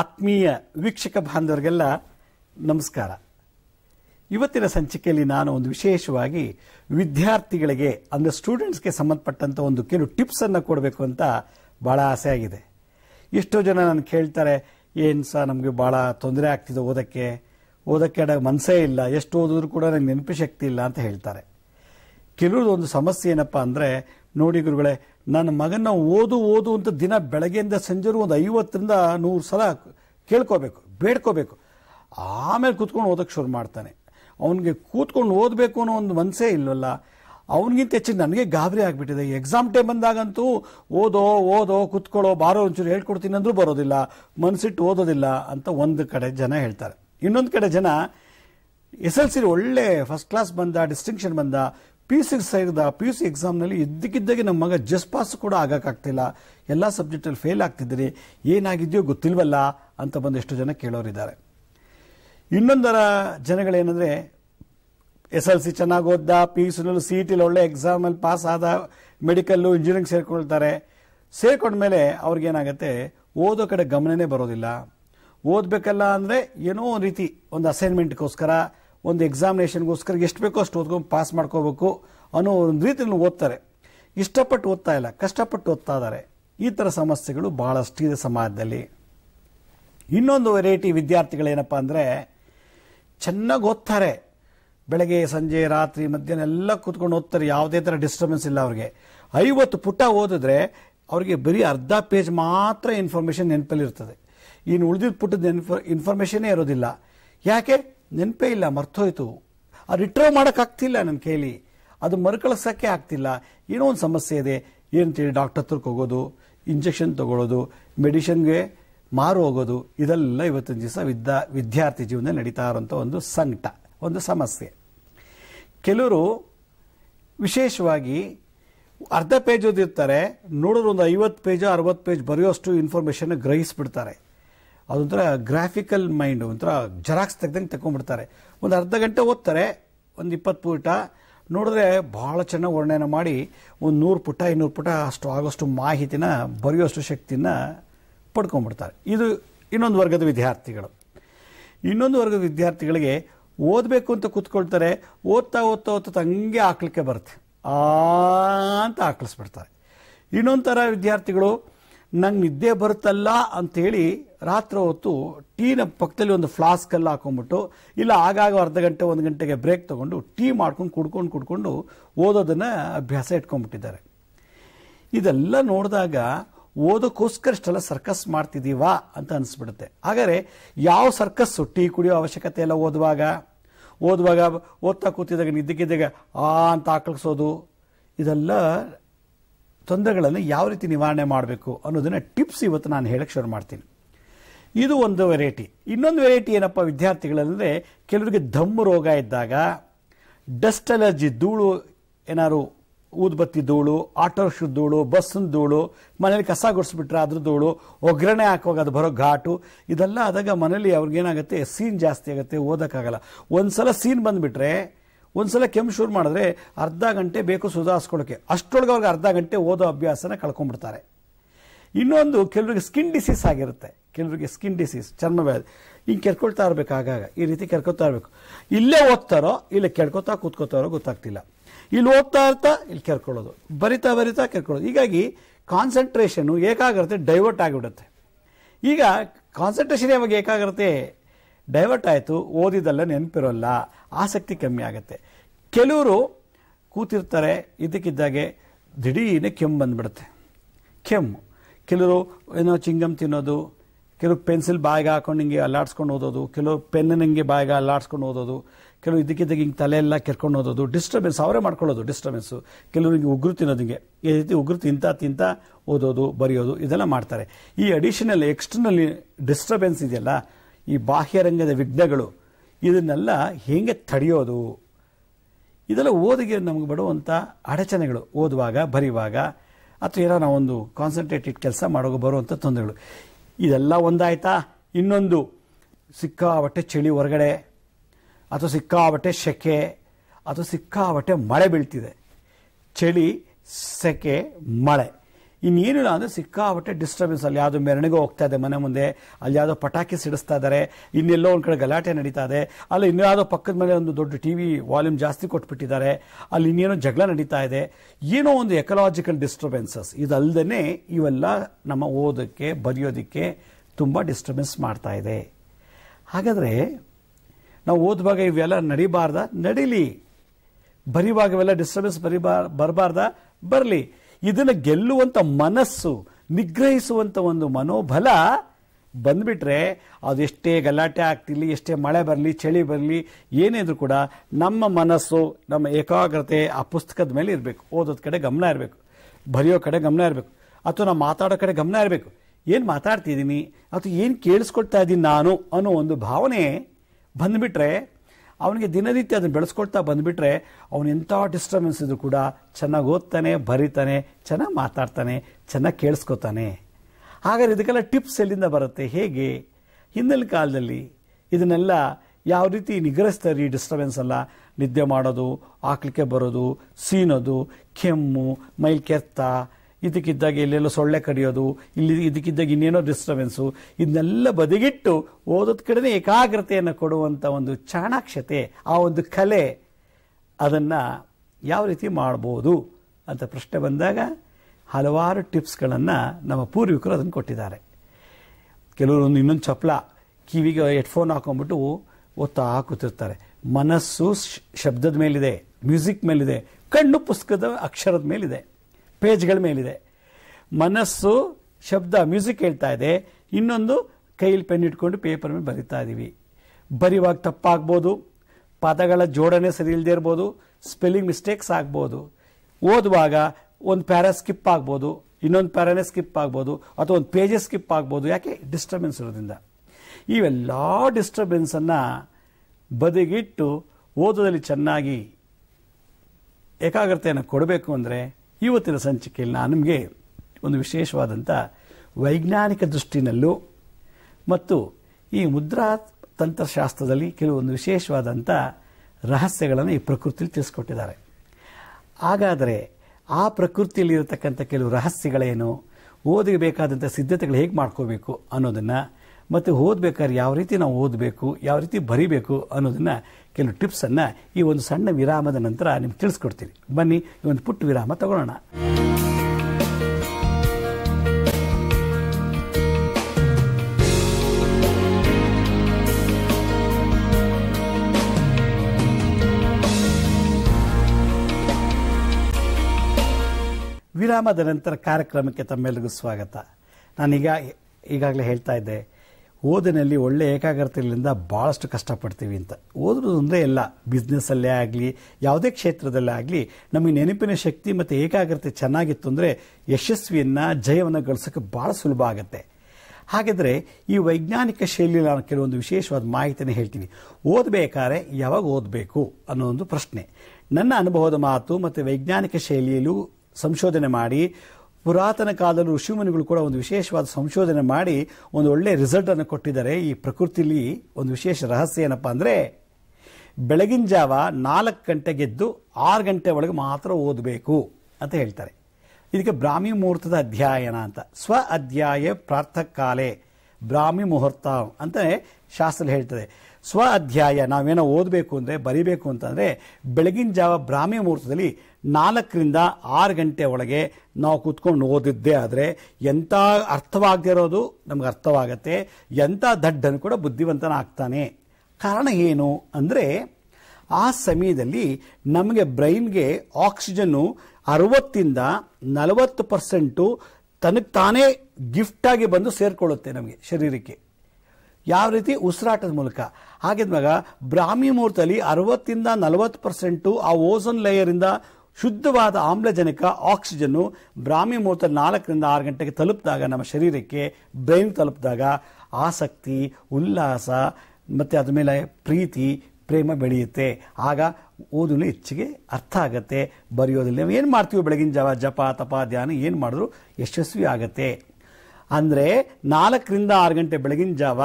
ಆತ್ಮೀಯ ವೀಕ್ಷಕ ಬಾಂಧವರಿಗೆಲ್ಲ ನಮಸ್ಕಾರ ಇವತ್ತಿನ ಸಂಚಿಕೆಯಲ್ಲಿ ನಾನು ಒಂದು ವಿಶೇಷವಾಗಿ ವಿದ್ಯಾರ್ಥಿಗಳಿಗೆ ಅಂದರೆ ಸ್ಟೂಡೆಂಟ್ಸ್ಗೆ ಸಂಬಂಧಪಟ್ಟಂಥ ಒಂದು ಕೆಲವು ಟಿಪ್ಸನ್ನು ಕೊಡಬೇಕು ಅಂತ ಭಾಳ ಆಸೆ ಆಗಿದೆ ಎಷ್ಟೋ ಜನ ನಾನು ಕೇಳ್ತಾರೆ ಏನು ಸಹ ನಮಗೆ ಭಾಳ ತೊಂದರೆ ಆಗ್ತಿದೆ ಓದಕ್ಕೆ ಓದೋಕ್ಕೆ ಅಡ ಮನಸ್ಸೇ ಇಲ್ಲ ಎಷ್ಟು ಓದಿದ್ರು ಕೂಡ ನನಗೆ ನೆನಪು ಶಕ್ತಿ ಇಲ್ಲ ಅಂತ ಹೇಳ್ತಾರೆ ಕೆಲವ್ರದ್ದು ಒಂದು ಸಮಸ್ಯೆ ಏನಪ್ಪ ಅಂದರೆ ನೋಡಿ ಗುರುಗಳೇ ನನ್ನ ಮಗನ ಓದು ಓದು ಅಂತ ದಿನ ಬೆಳಗ್ಗೆಯಿಂದ ಸಂಜೆರು ಒಂದು ಐವತ್ತರಿಂದ ನೂರು ಸಲ ಕೇಳ್ಕೋಬೇಕು ಬೇಡ್ಕೋಬೇಕು ಆಮೇಲೆ ಕೂತ್ಕೊಂಡು ಓದಕ್ಕೆ ಶುರು ಮಾಡ್ತಾನೆ ಅವನಿಗೆ ಕೂತ್ಕೊಂಡು ಓದಬೇಕು ಅನ್ನೋ ಒಂದು ಮನಸ್ಸೇ ಇಲ್ಲವಲ್ಲ ಅವನಿಗಿಂತ ಹೆಚ್ಚಿಗೆ ನನಗೆ ಗಾಬರಿ ಆಗಿಬಿಟ್ಟಿದೆ ಎಕ್ಸಾಮ್ ಟೈಮ್ ಬಂದಾಗಂತೂ ಓದೋ ಓದೋ ಕೂತ್ಕೊಳ್ಳೋ ಬಾರೋ ಒಂಚೂರು ಹೇಳ್ಕೊಡ್ತೀನಿ ಅಂದರೂ ಬರೋದಿಲ್ಲ ಮನಸ್ಸಿಟ್ಟು ಓದೋದಿಲ್ಲ ಅಂತ ಒಂದು ಕಡೆ ಜನ ಹೇಳ್ತಾರೆ ಇನ್ನೊಂದು ಕಡೆ ಜನ ಎಸ್ ಎಲ್ ಸಿ ಒಳ್ಳೆ ಫಸ್ಟ್ ಕ್ಲಾಸ್ ಬಂದ ಡಿಸ್ಟಿಂಕ್ಷನ್ ಬಂದ ಪಿ ಯು ಸಿಗೆ ಸೇರಿದ ಪಿ ಯು ಸಿ ಎಕ್ಸಾಮ್ನಲ್ಲಿ ಇದ್ದಕ್ಕಿದ್ದಾಗೆ ನಮ್ಮ ಮಗ ಜಸ್ಟ್ ಪಾಸ್ ಕೂಡ ಆಗೋಕ್ಕಾಗ್ತಿಲ್ಲ ಎಲ್ಲ ಸಬ್ಜೆಕ್ಟಲ್ಲಿ ಫೇಲ್ ಆಗ್ತಿದ್ದೀರಿ ಏನಾಗಿದೆಯೋ ಗೊತ್ತಿಲ್ವಲ್ಲ ಅಂತ ಬಂದು ಎಷ್ಟು ಜನ ಕೇಳೋರಿದ್ದಾರೆ ಇನ್ನೊಂದರ ಜನಗಳೇನೆಂದರೆ ಎಸ್ ಎಲ್ ಸಿ ಚೆನ್ನಾಗಿ ಓದ್ದ ಪಿ ಯು ಸಿನಲ್ಲಿ ಸಿ ಇ e ಟಿಲಿ ಒಳ್ಳೆ ಎಕ್ಸಾಮಲ್ಲಿ ಪಾಸ್ ಆದ ಮೆಡಿಕಲ್ಲು ಇಂಜಿನಿಯರಿಂಗ್ ಸೇರಿಕೊಳ್ತಾರೆ ಮೇಲೆ ಅವ್ರಿಗೇನಾಗುತ್ತೆ ಓದೋ ಕಡೆ ಗಮನನೇ ಬರೋದಿಲ್ಲ ಓದಬೇಕಲ್ಲ ಅಂದರೆ ಏನೋ ಒಂದು ರೀತಿ ಒಂದು ಅಸೈನ್ಮೆಂಟ್ಗೋಸ್ಕರ ಒಂದು ಎಕ್ಸಾಮಿನೇಷನ್ಗೋಸ್ಕರ ಎಷ್ಟು ಬೇಕೋ ಅಷ್ಟು ಓದ್ಕೊಂಡು ಪಾಸ್ ಮಾಡ್ಕೋಬೇಕು ಅನ್ನೋ ಒಂದು ರೀತಿಯಲ್ಲಿ ಓದ್ತಾರೆ ಇಷ್ಟಪಟ್ಟು ಓದ್ತಾ ಇಲ್ಲ ಕಷ್ಟಪಟ್ಟು ಓದ್ತಾ ಇದ್ದಾರೆ ಈ ಥರ ಸಮಸ್ಯೆಗಳು ಇದೆ ಸಮಾಜದಲ್ಲಿ ಇನ್ನೊಂದು ವೆರೈಟಿ ವಿದ್ಯಾರ್ಥಿಗಳೇನಪ್ಪ ಅಂದರೆ ಚೆನ್ನಾಗಿ ಓದ್ತಾರೆ ಬೆಳಗ್ಗೆ ಸಂಜೆ ರಾತ್ರಿ ಮಧ್ಯಾಹ್ನ ಎಲ್ಲ ಕೂತ್ಕೊಂಡು ಓದ್ತಾರೆ ಯಾವುದೇ ಥರ ಡಿಸ್ಟರ್ಬೆನ್ಸ್ ಇಲ್ಲ ಅವ್ರಿಗೆ ಐವತ್ತು ಪುಟ ಓದಿದ್ರೆ ಅವರಿಗೆ ಬರೀ ಅರ್ಧ ಪೇಜ್ ಮಾತ್ರ ಇನ್ಫಾರ್ಮೇಷನ್ ನೆನಪಲ್ಲಿರ್ತದೆ ಇನ್ನು ಉಳಿದಿದ್ದ ಪುಟದ ಇನ್ಫಾರ್ಮೇಷನೇ ಇರೋದಿಲ್ಲ ಯಾಕೆ ನೆನಪೇ ಇಲ್ಲ ಮರ್ತೋಯ್ತು ಆ ರಿಟ್ರೋ ಮಾಡೋಕ್ಕಾಗ್ತಿಲ್ಲ ನನ್ನ ಕೈಲಿ ಅದು ಮರುಕಳಿಸೋಕ್ಕೆ ಆಗ್ತಿಲ್ಲ ಏನೋ ಒಂದು ಸಮಸ್ಯೆ ಇದೆ ಏನು ಏನಂತೇಳಿ ಡಾಕ್ಟರ್ ಹತ್ರಕ್ಕೆ ಹೋಗೋದು ಇಂಜೆಕ್ಷನ್ ತೊಗೊಳೋದು ಮೆಡಿಷನ್ಗೆ ಮಾರು ಹೋಗೋದು ಇದೆಲ್ಲ ಇವತ್ತಿನ ದಿವಸ ವಿದ್ಯಾ ವಿದ್ಯಾರ್ಥಿ ಜೀವನ ನಡೀತಾ ಇರೋಂಥ ಒಂದು ಸಂಕಟ ಒಂದು ಸಮಸ್ಯೆ ಕೆಲವರು ವಿಶೇಷವಾಗಿ ಅರ್ಧ ಪೇಜ್ ಓದಿರ್ತಾರೆ ನೋಡೋರು ಒಂದು ಐವತ್ತು ಪೇಜ್ ಅರವತ್ತು ಪೇಜ್ ಬರೆಯೋಷ್ಟು ಇನ್ಫಾರ್ಮೇಷನ್ ಗ್ರಹಿಸ್ಬಿಡ್ತಾರೆ ಅದೊಂಥರ ಗ್ರಾಫಿಕಲ್ ಮೈಂಡ್ ಒಂಥರ ಜೆರಾಕ್ಸ್ ತೆಗ್ದಂಗೆ ತಗೊಂಡ್ಬಿಡ್ತಾರೆ ಒಂದು ಅರ್ಧ ಗಂಟೆ ಓದ್ತಾರೆ ಒಂದು ಇಪ್ಪತ್ತು ಪುಟ ನೋಡಿದ್ರೆ ಭಾಳ ಚೆನ್ನಾಗಿ ವರ್ಣನೆ ಮಾಡಿ ಒಂದು ನೂರು ಪುಟ ಇನ್ನೂರು ಪುಟ ಅಷ್ಟು ಆಗೋಷ್ಟು ಮಾಹಿತಿನ ಬರೆಯೋಷ್ಟು ಶಕ್ತಿನ ಪಡ್ಕೊಂಡ್ಬಿಡ್ತಾರೆ ಇದು ಇನ್ನೊಂದು ವರ್ಗದ ವಿದ್ಯಾರ್ಥಿಗಳು ಇನ್ನೊಂದು ವರ್ಗದ ವಿದ್ಯಾರ್ಥಿಗಳಿಗೆ ಓದಬೇಕು ಅಂತ ಕೂತ್ಕೊಳ್ತಾರೆ ಓದ್ತಾ ಓದ್ತಾ ಓದ್ತಾ ಹಂಗೆ ಹಾಕ್ಲಿಕ್ಕೆ ಬರುತ್ತೆ ಆ ಅಂತ ಆಕಳಿಸ್ಬಿಡ್ತಾರೆ ಇನ್ನೊಂದು ಥರ ವಿದ್ಯಾರ್ಥಿಗಳು ನಂಗೆ ನಿದ್ದೆ ಬರುತ್ತಲ್ಲ ಅಂತೇಳಿ ರಾತ್ರಿ ಹೊತ್ತು ಟೀನ ಪಕ್ಕದಲ್ಲಿ ಒಂದು ಎಲ್ಲ ಹಾಕೊಂಡ್ಬಿಟ್ಟು ಇಲ್ಲ ಆಗಾಗ ಅರ್ಧ ಗಂಟೆ ಒಂದು ಗಂಟೆಗೆ ಬ್ರೇಕ್ ತೊಗೊಂಡು ಟೀ ಮಾಡ್ಕೊಂಡು ಕುಡ್ಕೊಂಡು ಕುಡ್ಕೊಂಡು ಓದೋದನ್ನು ಅಭ್ಯಾಸ ಇಟ್ಕೊಂಡ್ಬಿಟ್ಟಿದ್ದಾರೆ ಇದೆಲ್ಲ ನೋಡಿದಾಗ ಓದೋಕ್ಕೋಸ್ಕರ ಇಷ್ಟೆಲ್ಲ ಸರ್ಕಸ್ ಮಾಡ್ತಿದ್ದೀವಾ ಅಂತ ಅನಿಸ್ಬಿಡುತ್ತೆ ಹಾಗಾದರೆ ಯಾವ ಸರ್ಕಸ್ಸು ಟೀ ಕುಡಿಯೋ ಅವಶ್ಯಕತೆ ಎಲ್ಲ ಓದುವಾಗ ಓದುವಾಗ ಓದ್ತಾ ಕೂತಿದಾಗ ನಿದ್ದಕ್ಕಿದ್ದಾಗ ಆ ಅಂತ ಆಕಳಿಸೋದು ಇದೆಲ್ಲ ತೊಂದರೆಗಳನ್ನು ಯಾವ ರೀತಿ ನಿವಾರಣೆ ಮಾಡಬೇಕು ಅನ್ನೋದನ್ನು ಟಿಪ್ಸ್ ಇವತ್ತು ನಾನು ಹೇಳಕ್ಕೆ ಶುರು ಮಾಡ್ತೀನಿ ಇದು ಒಂದು ವೆರೈಟಿ ಇನ್ನೊಂದು ವೆರೈಟಿ ಏನಪ್ಪ ವಿದ್ಯಾರ್ಥಿಗಳಂದರೆ ಕೆಲವರಿಗೆ ಧಮ್ಮು ರೋಗ ಇದ್ದಾಗ ಡಸ್ಟ್ ಅಲರ್ಜಿ ಧೂಳು ಏನಾದ್ರು ಊದ್ಬತ್ತಿ ಧೂಳು ಆಟೋ ರಿಕ್ಷದ ಧೂಳು ಬಸ್ಸಿನ ಧೂಳು ಮನೇಲಿ ಕಸ ಗುಡಿಸ್ಬಿಟ್ರೆ ಅದ್ರ ಧೂಳು ಒಗ್ಗರಣೆ ಹಾಕುವಾಗ ಅದು ಬರೋ ಘಾಟು ಇದೆಲ್ಲ ಆದಾಗ ಮನೇಲಿ ಅವ್ರಿಗೇನಾಗುತ್ತೆ ಸೀನ್ ಜಾಸ್ತಿ ಆಗುತ್ತೆ ಓದೋಕ್ಕಾಗಲ್ಲ ಒಂದು ಸಲ ಸೀನ್ ಬಂದುಬಿಟ್ರೆ ಒಂದು ಸಲ ಕೆಮ್ಮು ಶುರು ಮಾಡಿದ್ರೆ ಅರ್ಧ ಗಂಟೆ ಬೇಕು ಸುಧಾರಿಸ್ಕೊಳ್ಳೋಕ್ಕೆ ಅಷ್ಟೊಳಗೆ ಅವ್ರಿಗೆ ಅರ್ಧ ಗಂಟೆ ಓದೋ ಅಭ್ಯಾಸನ ಕಳ್ಕೊಂಡ್ಬಿಡ್ತಾರೆ ಇನ್ನೊಂದು ಕೆಲವರಿಗೆ ಸ್ಕಿನ್ ಡಿಸೀಸ್ ಆಗಿರುತ್ತೆ ಕೆಲವರಿಗೆ ಸ್ಕಿನ್ ಡಿಸೀಸ್ ಚರ್ಮವ್ಯಾಧಿ ಹಿಂಗೆ ಕೆರ್ಕೊಳ್ತಾ ಇರಬೇಕು ಆಗಾಗ ಈ ರೀತಿ ಕೆಡ್ಕೊತಾ ಇರಬೇಕು ಇಲ್ಲೇ ಓದ್ತಾರೋ ಇಲ್ಲ ಕೆಡ್ಕೊತಾ ಕೂತ್ಕೋತಾರೋ ಗೊತ್ತಾಗ್ತಿಲ್ಲ ಇಲ್ಲಿ ಓದ್ತಾ ಇರ್ತಾ ಇಲ್ಲಿ ಕೆರ್ಕೊಳ್ಳೋದು ಬರಿತಾ ಬರಿತಾ ಕೆರ್ಕೊಳ್ಳೋದು ಹೀಗಾಗಿ ಕಾನ್ಸಂಟ್ರೇಷನು ಏಕಾಗ್ರತೆ ಡೈವರ್ಟ್ ಆಗಿಬಿಡುತ್ತೆ ಈಗ ಕಾನ್ಸಂಟ್ರೇಷನ್ ಯಾವಾಗ ಏಕಾಗ್ರತೆ ಡೈವರ್ಟ್ ಆಯಿತು ಓದಿದಲ್ಲ ನೆನಪಿರೋಲ್ಲ ಆಸಕ್ತಿ ಕಮ್ಮಿ ಆಗುತ್ತೆ ಕೆಲವರು ಕೂತಿರ್ತಾರೆ ಇದಕ್ಕಿದ್ದಾಗೆ ದಿಢೀರನೇ ಕೆಮ್ಮು ಬಂದ್ಬಿಡುತ್ತೆ ಕೆಮ್ಮು ಕೆಲವರು ಏನೋ ಚಿಂಗಮ್ ತಿನ್ನೋದು ಕೆಲವು ಪೆನ್ಸಿಲ್ ಬಾಯಿಗೆ ಹಾಕೊಂಡು ಹಿಂಗೆ ಅಲ್ಲಾಡ್ಸ್ಕೊಂಡು ಓದೋದು ಕೆಲವು ಪೆನ್ ಹಿಂಗೆ ಬಾಯಿಗೆ ಅಲ್ಲಾಡ್ಸ್ಕೊಂಡು ಓದೋದು ಕೆಲವು ಇದಕ್ಕಿದ್ದಾಗ ಹಿಂಗೆ ತಲೆಯೆಲ್ಲ ಕೆರ್ಕೊಂಡು ಓದೋದು ಡಿಸ್ಟರ್ಬೆನ್ಸ್ ಅವರೇ ಮಾಡ್ಕೊಳ್ಳೋದು ಡಿಸ್ಟರ್ಬೆನ್ಸು ಕೆಲವರು ಹಿಂಗೆ ಉಗ್ರು ತಿನ್ನೋದು ಹಿಂಗೆ ಈ ರೀತಿ ಉಗ್ರು ತಿಂತ ತಿಂತ ಓದೋದು ಬರೆಯೋದು ಇದೆಲ್ಲ ಮಾಡ್ತಾರೆ ಈ ಅಡಿಷನಲ್ ಎಕ್ಸ್ಟರ್ನಲ್ ಡಿಸ್ಟರ್ಬೆನ್ಸ್ ಇದೆಯಲ್ಲ ಈ ಬಾಹ್ಯರಂಗದ ವಿಘ್ನಗಳು ಇದನ್ನೆಲ್ಲ ಹೇಗೆ ತಡೆಯೋದು ಇದೆಲ್ಲ ಓದಿಗೆ ನಮಗೆ ಬರುವಂಥ ಅಡಚಣೆಗಳು ಓದುವಾಗ ಬರೆಯುವಾಗ ಅಥವಾ ಏನೋ ಒಂದು ಕಾನ್ಸಂಟ್ರೇಟೆಡ್ ಕೆಲಸ ಮಾಡೋ ಬರುವಂಥ ತೊಂದರೆಗಳು ಇದೆಲ್ಲ ಒಂದಾಯ್ತಾ ಇನ್ನೊಂದು ಸಿಕ್ಕಾಬಟ್ಟೆ ಚಳಿ ಹೊರಗಡೆ ಅಥವಾ ಸಿಕ್ಕಾಬಟ್ಟೆ ಸೆಕೆ ಅಥವಾ ಸಿಕ್ಕಾಬಟ್ಟೆ ಮಳೆ ಬೀಳ್ತಿದೆ ಚಳಿ ಸೆಕೆ ಮಳೆ ಇನ್ನೇನಿಲ್ಲ ಅಂದರೆ ಸಿಕ್ಕಾಪಟ್ಟೆ ಡಿಸ್ಟರ್ಬೆನ್ಸ್ ಅಲ್ಲಿ ಯಾವುದೋ ಮೆರಣಿಗೆ ಹೋಗ್ತಾ ಇದೆ ಮನೆ ಮುಂದೆ ಅಲ್ಲಿ ಯಾವುದೋ ಪಟಾಕಿ ಸಿಡಿಸ್ತಾ ಇದ್ದಾರೆ ಇನ್ನೆಲ್ಲೋ ಒಂದು ಕಡೆ ಗಲಾಟೆ ನಡೀತಾ ಇದೆ ಅಲ್ಲಿ ಇನ್ಯಾವುದೋ ಪಕ್ಕದ ಮೇಲೆ ಒಂದು ದೊಡ್ಡ ಟಿವಿ ವಾಲ್ಯೂಮ್ ಜಾಸ್ತಿ ಕೊಟ್ಬಿಟ್ಟಿದ್ದಾರೆ ಅಲ್ಲಿ ಇನ್ನೇನೋ ಜಗಳ ನಡೀತಾ ಇದೆ ಏನೋ ಒಂದು ಎಕಲಾಜಿಕಲ್ ಡಿಸ್ಟರ್ಬೆನ್ಸಸ್ ಇದಲ್ಲದೇ ಇವೆಲ್ಲ ನಮ್ಮ ಓದೋಕ್ಕೆ ಬರೆಯೋದಕ್ಕೆ ತುಂಬ ಡಿಸ್ಟರ್ಬೆನ್ಸ್ ಮಾಡ್ತಾ ಇದೆ ಹಾಗಾದರೆ ನಾವು ಓದುವಾಗ ಇವೆಲ್ಲ ನಡಿಬಾರ್ದ ನಡೀಲಿ ಬರೀವಾಗ ಇವೆಲ್ಲ ಡಿಸ್ಟರ್ಬೆನ್ಸ್ ಬರಿಬಾರ್ ಬರಬಾರ್ದ ಬರಲಿ ಇದನ್ನು ಗೆಲ್ಲುವಂಥ ಮನಸ್ಸು ನಿಗ್ರಹಿಸುವಂಥ ಒಂದು ಮನೋಬಲ ಬಂದುಬಿಟ್ರೆ ಅದೆಷ್ಟೇ ಗಲಾಟೆ ಆಗ್ತಿರಲಿ ಎಷ್ಟೇ ಮಳೆ ಬರಲಿ ಚಳಿ ಬರಲಿ ಏನಿದ್ರು ಕೂಡ ನಮ್ಮ ಮನಸ್ಸು ನಮ್ಮ ಏಕಾಗ್ರತೆ ಆ ಪುಸ್ತಕದ ಮೇಲೆ ಇರಬೇಕು ಓದೋದ ಕಡೆ ಗಮನ ಇರಬೇಕು ಬರೆಯೋ ಕಡೆ ಗಮನ ಇರಬೇಕು ಅಥವಾ ನಾವು ಮಾತಾಡೋ ಕಡೆ ಗಮನ ಇರಬೇಕು ಏನು ಮಾತಾಡ್ತಿದ್ದೀನಿ ಅಥವಾ ಏನು ಕೇಳಿಸ್ಕೊಳ್ತಾ ಇದ್ದೀನಿ ನಾನು ಅನ್ನೋ ಒಂದು ಭಾವನೆ ಬಂದುಬಿಟ್ರೆ ಅವನಿಗೆ ದಿನನಿತ್ಯ ಅದನ್ನು ಬೆಳೆಸ್ಕೊಳ್ತಾ ಬಂದುಬಿಟ್ರೆ ಅವನು ಎಂಥ ಡಿಸ್ಟರ್ಬೆನ್ಸ್ ಇದ್ರು ಕೂಡ ಚೆನ್ನಾಗಿ ಓದ್ತಾನೆ ಬರೀತಾನೆ ಚೆನ್ನಾಗಿ ಮಾತಾಡ್ತಾನೆ ಚೆನ್ನಾಗಿ ಕೇಳಿಸ್ಕೊತಾನೆ ಹಾಗಾದ್ರೆ ಇದಕ್ಕೆಲ್ಲ ಟಿಪ್ಸ್ ಎಲ್ಲಿಂದ ಬರುತ್ತೆ ಹೇಗೆ ಹಿಂದಿನ ಕಾಲದಲ್ಲಿ ಇದನ್ನೆಲ್ಲ ಯಾವ ರೀತಿ ನಿಗ್ರಹಿಸ್ತಾರೆ ಈ ಡಿಸ್ಟರ್ಬೆನ್ಸ್ ಎಲ್ಲ ನಿದ್ದೆ ಮಾಡೋದು ಆಕ್ಲಿಕ್ಕೆ ಬರೋದು ಸೀನೋದು ಕೆಮ್ಮು ಮೈಲ್ ಕೆತ್ತ ಇದಕ್ಕಿದ್ದಾಗ ಎಲ್ಲೆಲ್ಲೋ ಸೊಳ್ಳೆ ಕಡಿಯೋದು ಇಲ್ಲಿ ಇದಕ್ಕಿದ್ದಾಗ ಇನ್ನೇನೋ ಡಿಸ್ಟರ್ಬೆನ್ಸು ಇದನ್ನೆಲ್ಲ ಬದಿಗಿಟ್ಟು ಓದೋದ್ ಕಡೆನೇ ಏಕಾಗ್ರತೆಯನ್ನು ಕೊಡುವಂಥ ಒಂದು ಚಾಣಾಕ್ಷತೆ ಆ ಒಂದು ಕಲೆ ಅದನ್ನು ಯಾವ ರೀತಿ ಮಾಡ್ಬೋದು ಅಂತ ಪ್ರಶ್ನೆ ಬಂದಾಗ ಹಲವಾರು ಟಿಪ್ಸ್ಗಳನ್ನು ನಮ್ಮ ಪೂರ್ವಿಕರು ಅದನ್ನು ಕೊಟ್ಟಿದ್ದಾರೆ ಕೆಲವರು ಒಂದು ಇನ್ನೊಂದು ಚಪ್ಪಲ ಕಿವಿಗೆ ಹೆಡ್ಫೋನ್ ಹಾಕೊಂಡ್ಬಿಟ್ಟು ಒತ್ತಾ ಹಾಕುತ್ತಿರ್ತಾರೆ ಮನಸ್ಸು ಶಬ್ದದ ಮೇಲಿದೆ ಮ್ಯೂಸಿಕ್ ಮೇಲಿದೆ ಕಣ್ಣು ಪುಸ್ತಕದ ಅಕ್ಷರದ ಮೇಲಿದೆ ಪೇಜ್ಗಳ ಮೇಲಿದೆ ಮನಸ್ಸು ಶಬ್ದ ಮ್ಯೂಸಿಕ್ ಹೇಳ್ತಾ ಇದೆ ಇನ್ನೊಂದು ಕೈಯಲ್ಲಿ ಪೆನ್ ಇಟ್ಕೊಂಡು ಪೇಪರ್ ಮೇಲೆ ಬರಿತಾ ಇದ್ದೀವಿ ಬರಿವಾಗ ತಪ್ಪಾಗ್ಬೋದು ಪದಗಳ ಜೋಡಣೆ ಸರಿ ಇಲ್ಲದೆ ಇರ್ಬೋದು ಸ್ಪೆಲ್ಲಿಂಗ್ ಮಿಸ್ಟೇಕ್ಸ್ ಆಗ್ಬೋದು ಓದುವಾಗ ಒಂದು ಪ್ಯಾರಾ ಸ್ಕಿಪ್ ಆಗ್ಬೋದು ಇನ್ನೊಂದು ಪ್ಯಾರನೇ ಸ್ಕಿಪ್ ಆಗ್ಬೋದು ಅಥವಾ ಒಂದು ಪೇಜೇ ಸ್ಕಿಪ್ ಆಗ್ಬೋದು ಯಾಕೆ ಡಿಸ್ಟರ್ಬೆನ್ಸ್ ಇರೋದ್ರಿಂದ ಇವೆಲ್ಲ ಡಿಸ್ಟರ್ಬೆನ್ಸನ್ನು ಬದಿಗಿಟ್ಟು ಓದೋದಲ್ಲಿ ಚೆನ್ನಾಗಿ ಏಕಾಗ್ರತೆಯನ್ನು ಕೊಡಬೇಕು ಅಂದರೆ ಇವತ್ತಿನ ಸಂಚಿಕೆಯಲ್ಲಿ ನಾನು ನಿಮಗೆ ಒಂದು ವಿಶೇಷವಾದಂಥ ವೈಜ್ಞಾನಿಕ ದೃಷ್ಟಿನಲ್ಲೂ ಮತ್ತು ಈ ಮುದ್ರಾ ತಂತ್ರಶಾಸ್ತ್ರದಲ್ಲಿ ಕೆಲವೊಂದು ವಿಶೇಷವಾದಂಥ ರಹಸ್ಯಗಳನ್ನು ಈ ಪ್ರಕೃತಿಯಲ್ಲಿ ತಿಳಿಸ್ಕೊಟ್ಟಿದ್ದಾರೆ ಹಾಗಾದರೆ ಆ ಪ್ರಕೃತಿಯಲ್ಲಿರತಕ್ಕಂಥ ಕೆಲವು ರಹಸ್ಯಗಳೇನು ಓದಿಗೆ ಬೇಕಾದಂಥ ಸಿದ್ಧತೆಗಳು ಹೇಗೆ ಮಾಡ್ಕೋಬೇಕು ಅನ್ನೋದನ್ನು ಮತ್ತು ಓದ್ಬೇಕಾದ್ರೆ ಯಾವ ರೀತಿ ನಾವು ಓದಬೇಕು ಯಾವ ರೀತಿ ಬರಿಬೇಕು ಅನ್ನೋದನ್ನು ಕೆಲವು ಟಿಪ್ಸನ್ನು ಈ ಒಂದು ಸಣ್ಣ ವಿರಾಮದ ನಂತರ ನಿಮ್ಗೆ ತಿಳಿಸ್ಕೊಡ್ತೀನಿ ಬನ್ನಿ ಈ ಒಂದು ಪುಟ್ಟ ವಿರಾಮ ತಗೊಳ್ಳೋಣ ವಿರಾಮದ ನಂತರ ಕಾರ್ಯಕ್ರಮಕ್ಕೆ ತಮ್ಮೆಲ್ಲರಿಗೂ ಸ್ವಾಗತ ನಾನೀಗ ಈಗಾಗಲೇ ಹೇಳ್ತಾ ಇದ್ದೆ ಓದಿನಲ್ಲಿ ಒಳ್ಳೆ ಏಕಾಗ್ರತೆಗಳಿಂದ ಭಾಳಷ್ಟು ಕಷ್ಟಪಡ್ತೀವಿ ಅಂತ ಓದೋದು ಅಂದರೆ ಎಲ್ಲ ಬಿಸ್ನೆಸ್ಸಲ್ಲೇ ಆಗಲಿ ಯಾವುದೇ ಕ್ಷೇತ್ರದಲ್ಲೇ ಆಗಲಿ ನಮಗೆ ನೆನಪಿನ ಶಕ್ತಿ ಮತ್ತು ಏಕಾಗ್ರತೆ ಚೆನ್ನಾಗಿತ್ತು ಅಂದರೆ ಯಶಸ್ವಿಯನ್ನು ಜಯವನ್ನು ಗಳಿಸೋಕ್ಕೆ ಭಾಳ ಸುಲಭ ಆಗುತ್ತೆ ಹಾಗಿದ್ರೆ ಈ ವೈಜ್ಞಾನಿಕ ಶೈಲಿಯಲ್ಲಿ ನಾನು ಕೆಲವೊಂದು ವಿಶೇಷವಾದ ಮಾಹಿತಿಯನ್ನು ಹೇಳ್ತೀನಿ ಓದಬೇಕಾದ್ರೆ ಯಾವಾಗ ಓದಬೇಕು ಅನ್ನೋ ಒಂದು ಪ್ರಶ್ನೆ ನನ್ನ ಅನುಭವದ ಮಾತು ಮತ್ತು ವೈಜ್ಞಾನಿಕ ಶೈಲಿಯಲ್ಲೂ ಸಂಶೋಧನೆ ಮಾಡಿ ಪುರಾತನ ಕಾಲದಲ್ಲಿ ಋಷಿಮುನಿಗಳು ಕೂಡ ಒಂದು ವಿಶೇಷವಾದ ಸಂಶೋಧನೆ ಮಾಡಿ ಒಂದು ಒಳ್ಳೆ ರಿಸಲ್ಟ್ ಅನ್ನು ಕೊಟ್ಟಿದ್ದಾರೆ ಈ ಪ್ರಕೃತಿಲಿ ಒಂದು ವಿಶೇಷ ರಹಸ್ಯ ಏನಪ್ಪಾ ಅಂದ್ರೆ ಬೆಳಗಿನ ಜಾವ ನಾಲ್ಕು ಗಂಟೆಗೆದ್ದು ಆರು ಗಂಟೆ ಒಳಗೆ ಮಾತ್ರ ಓದಬೇಕು ಅಂತ ಹೇಳ್ತಾರೆ ಇದಕ್ಕೆ ಬ್ರಾಹ್ಮಿ ಮುಹೂರ್ತದ ಅಧ್ಯಯನ ಅಂತ ಸ್ವ ಅಧ್ಯಾಯ ಕಾಲೇ ಬ್ರಾಹ್ಮಿ ಮುಹೂರ್ತ ಅಂತ ಶಾಸ್ತ್ರ ಹೇಳ್ತದೆ ಸ್ವ ಅಧ್ಯಾಯ ನಾವೇನೋ ಓದಬೇಕು ಅಂದರೆ ಬರಿಬೇಕು ಅಂತಂದರೆ ಬೆಳಗಿನ ಜಾವ ಬ್ರಾಹ್ಮಿ ಮುಹೂರ್ತದಲ್ಲಿ ನಾಲ್ಕರಿಂದ ಆರು ಗಂಟೆ ಒಳಗೆ ನಾವು ಕೂತ್ಕೊಂಡು ಓದಿದ್ದೇ ಆದರೆ ಎಂಥ ಅರ್ಥವಾಗದಿರೋದು ನಮ್ಗೆ ಅರ್ಥವಾಗತ್ತೆ ಎಂಥ ದಡ್ಡನ್ನು ಕೂಡ ಬುದ್ಧಿವಂತನ ಆಗ್ತಾನೆ ಕಾರಣ ಏನು ಅಂದರೆ ಆ ಸಮಯದಲ್ಲಿ ನಮಗೆ ಬ್ರೈನ್ಗೆ ಆಕ್ಸಿಜನ್ನು ಅರವತ್ತಿಂದ ನಲವತ್ತು ಪರ್ಸೆಂಟು ತನಗೆ ತಾನೇ ಗಿಫ್ಟಾಗಿ ಬಂದು ಸೇರಿಕೊಳ್ಳುತ್ತೆ ನಮಗೆ ಶರೀರಕ್ಕೆ ಯಾವ ರೀತಿ ಉಸಿರಾಟದ ಮೂಲಕ ಹಾಗಿದ್ಮಾಗ ಬ್ರಾಹ್ಮಿ ಮುಹೂರ್ತದಲ್ಲಿ ಅರವತ್ತಿಂದ ನಲವತ್ತು ಪರ್ಸೆಂಟು ಆ ಓಝೋನ್ ಲೇಯರಿಂದ ಶುದ್ಧವಾದ ಆಮ್ಲಜನಕ ಆಕ್ಸಿಜನ್ನು ಬ್ರಾಹ್ಮಿ ಮುಹೂರ್ತ ನಾಲ್ಕರಿಂದ ಆರು ಗಂಟೆಗೆ ತಲುಪಿದಾಗ ನಮ್ಮ ಶರೀರಕ್ಕೆ ಬ್ರೈನ್ ತಲುಪಿದಾಗ ಆಸಕ್ತಿ ಉಲ್ಲಾಸ ಮತ್ತು ಅದ ಮೇಲೆ ಪ್ರೀತಿ ಪ್ರೇಮ ಬೆಳೆಯುತ್ತೆ ಆಗ ಓದಲು ಹೆಚ್ಚಿಗೆ ಅರ್ಥ ಆಗುತ್ತೆ ಬರೆಯೋದಿಲ್ಲ ನಾವು ಏನು ಮಾಡ್ತೀವಿ ಬೆಳಗಿನ ಜಾವ ಜಪ ತಪ ಧ್ಯಾನ ಏನು ಮಾಡಿದ್ರು ಯಶಸ್ವಿ ಆಗುತ್ತೆ ಅಂದರೆ ನಾಲ್ಕರಿಂದ ಆರು ಗಂಟೆ ಬೆಳಗಿನ ಜಾವ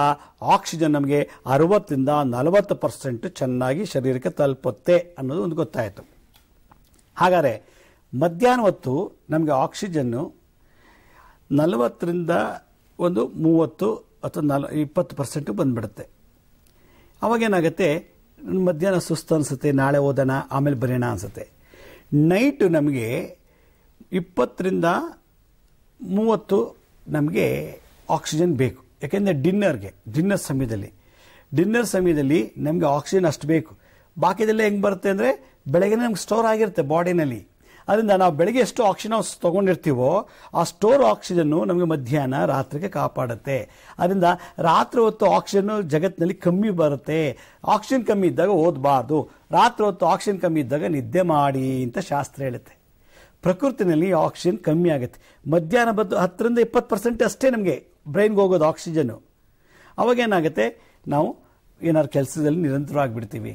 ಆಕ್ಸಿಜನ್ ನಮಗೆ ಅರವತ್ತರಿಂದ ನಲವತ್ತು ಪರ್ಸೆಂಟ್ ಚೆನ್ನಾಗಿ ಶರೀರಕ್ಕೆ ತಲುಪುತ್ತೆ ಅನ್ನೋದು ಒಂದು ಗೊತ್ತಾಯಿತು ಹಾಗಾದರೆ ಮಧ್ಯಾಹ್ನ ಹೊತ್ತು ನಮಗೆ ಆಕ್ಸಿಜನ್ನು ನಲವತ್ತರಿಂದ ಒಂದು ಮೂವತ್ತು ಅಥವಾ ನಲ್ ಇಪ್ಪತ್ತು ಪರ್ಸೆಂಟು ಬಂದುಬಿಡುತ್ತೆ ಅವಾಗೇನಾಗುತ್ತೆ ಮಧ್ಯಾಹ್ನ ಸುಸ್ತು ಅನಿಸುತ್ತೆ ನಾಳೆ ಓದೋಣ ಆಮೇಲೆ ಬರೆಯೋಣ ಅನಿಸುತ್ತೆ ನೈಟು ನಮಗೆ ಇಪ್ಪತ್ತರಿಂದ ಮೂವತ್ತು ನಮಗೆ ಆಕ್ಸಿಜನ್ ಬೇಕು ಯಾಕೆಂದರೆ ಡಿನ್ನರ್ಗೆ ಡಿನ್ನರ್ ಸಮಯದಲ್ಲಿ ಡಿನ್ನರ್ ಸಮಯದಲ್ಲಿ ನಮಗೆ ಆಕ್ಸಿಜನ್ ಅಷ್ಟು ಬೇಕು ಬಾಕಿದೆಲ್ಲ ಹೆಂಗೆ ಬರುತ್ತೆ ಅಂದರೆ ಬೆಳಗ್ಗೆ ನಮ್ಗೆ ಸ್ಟೋರ್ ಆಗಿರುತ್ತೆ ಬಾಡಿನಲ್ಲಿ ಅದರಿಂದ ನಾವು ಬೆಳಗ್ಗೆ ಎಷ್ಟು ಆಕ್ಸಿಜನ್ ತೊಗೊಂಡಿರ್ತೀವೋ ಆ ಸ್ಟೋರ್ ಆಕ್ಸಿಜನ್ನು ನಮಗೆ ಮಧ್ಯಾಹ್ನ ರಾತ್ರಿಗೆ ಕಾಪಾಡುತ್ತೆ ಅದರಿಂದ ರಾತ್ರಿ ಹೊತ್ತು ಆಕ್ಸಿಜನ್ನು ಜಗತ್ತಿನಲ್ಲಿ ಕಮ್ಮಿ ಬರುತ್ತೆ ಆಕ್ಸಿಜನ್ ಕಮ್ಮಿ ಇದ್ದಾಗ ಓದಬಾರ್ದು ರಾತ್ರಿ ಹೊತ್ತು ಆಕ್ಸಿಜನ್ ಕಮ್ಮಿ ಇದ್ದಾಗ ನಿದ್ದೆ ಮಾಡಿ ಅಂತ ಶಾಸ್ತ್ರ ಹೇಳುತ್ತೆ ಪ್ರಕೃತಿನಲ್ಲಿ ಆಕ್ಸಿಜನ್ ಕಮ್ಮಿ ಆಗುತ್ತೆ ಮಧ್ಯಾಹ್ನ ಬದ್ದು ಹತ್ತರಿಂದ ಇಪ್ಪತ್ತು ಪರ್ಸೆಂಟ್ ಅಷ್ಟೇ ನಮಗೆ ಬ್ರೈನ್ಗೆ ಹೋಗೋದು ಆಕ್ಸಿಜನ್ನು ಅವಾಗೇನಾಗುತ್ತೆ ನಾವು ಏನಾದ್ರು ಕೆಲಸದಲ್ಲಿ ನಿರಂತರವಾಗಿಬಿಡ್ತೀವಿ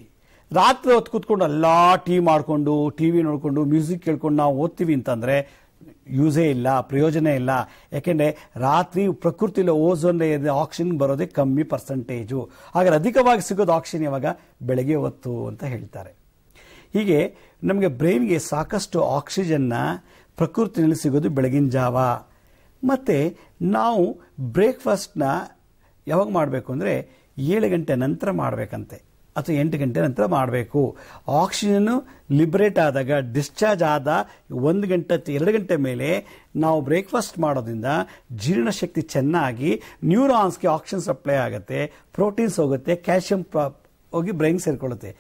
ರಾತ್ರಿ ಹೊತ್ತು ಕೂತ್ಕೊಂಡು ಎಲ್ಲ ಟೀ ಮಾಡಿಕೊಂಡು ಟಿ ವಿ ನೋಡಿಕೊಂಡು ಮ್ಯೂಸಿಕ್ ಕೇಳ್ಕೊಂಡು ನಾವು ಓದ್ತೀವಿ ಅಂತಂದರೆ ಯೂಸೇ ಇಲ್ಲ ಪ್ರಯೋಜನ ಇಲ್ಲ ಯಾಕೆಂದರೆ ರಾತ್ರಿ ಪ್ರಕೃತಿಯಲ್ಲಿ ಓಝೋನ್ ಲೇಯರ್ ಆಕ್ಸಿಜನ್ ಬರೋದೇ ಕಮ್ಮಿ ಪರ್ಸೆಂಟೇಜು ಹಾಗಾದ್ರೆ ಅಧಿಕವಾಗಿ ಸಿಗೋದು ಆಕ್ಸಿಜನ್ ಯಾವಾಗ ಬೆಳಗ್ಗೆ ಹೊತ್ತು ಅಂತ ಹೇಳ್ತಾರೆ ಹೀಗೆ ನಮಗೆ ಬ್ರೈನ್ಗೆ ಸಾಕಷ್ಟು ಆಕ್ಸಿಜನ್ನ ಪ್ರಕೃತಿನಲ್ಲಿ ಸಿಗೋದು ಬೆಳಗಿನ ಜಾವ ಮತ್ತು ನಾವು ಬ್ರೇಕ್ಫಾಸ್ಟ್ನ ಯಾವಾಗ ಮಾಡಬೇಕು ಅಂದರೆ ಏಳು ಗಂಟೆ ನಂತರ ಮಾಡಬೇಕಂತೆ ಅಥವಾ ಎಂಟು ಗಂಟೆ ನಂತರ ಮಾಡಬೇಕು ಆಕ್ಸಿಜನ್ನು ಲಿಬ್ರೇಟ್ ಆದಾಗ ಡಿಸ್ಚಾರ್ಜ್ ಆದ ಒಂದು ಗಂಟೆ ಎರಡು ಗಂಟೆ ಮೇಲೆ ನಾವು ಬ್ರೇಕ್ಫಾಸ್ಟ್ ಮಾಡೋದ್ರಿಂದ ಜೀರ್ಣಶಕ್ತಿ ಚೆನ್ನಾಗಿ ನ್ಯೂರಾನ್ಸ್ಗೆ ಆಕ್ಸಿಜನ್ ಸಪ್ಲೈ ಆಗುತ್ತೆ ಪ್ರೋಟೀನ್ಸ್ ಹೋಗುತ್ತೆ ಕ್ಯಾಲ್ಶಿಯಂ ಹೋಗಿ ಬ್ರೈನ್ ಸೇರಿಕೊಳ್ಳುತ್ತೆ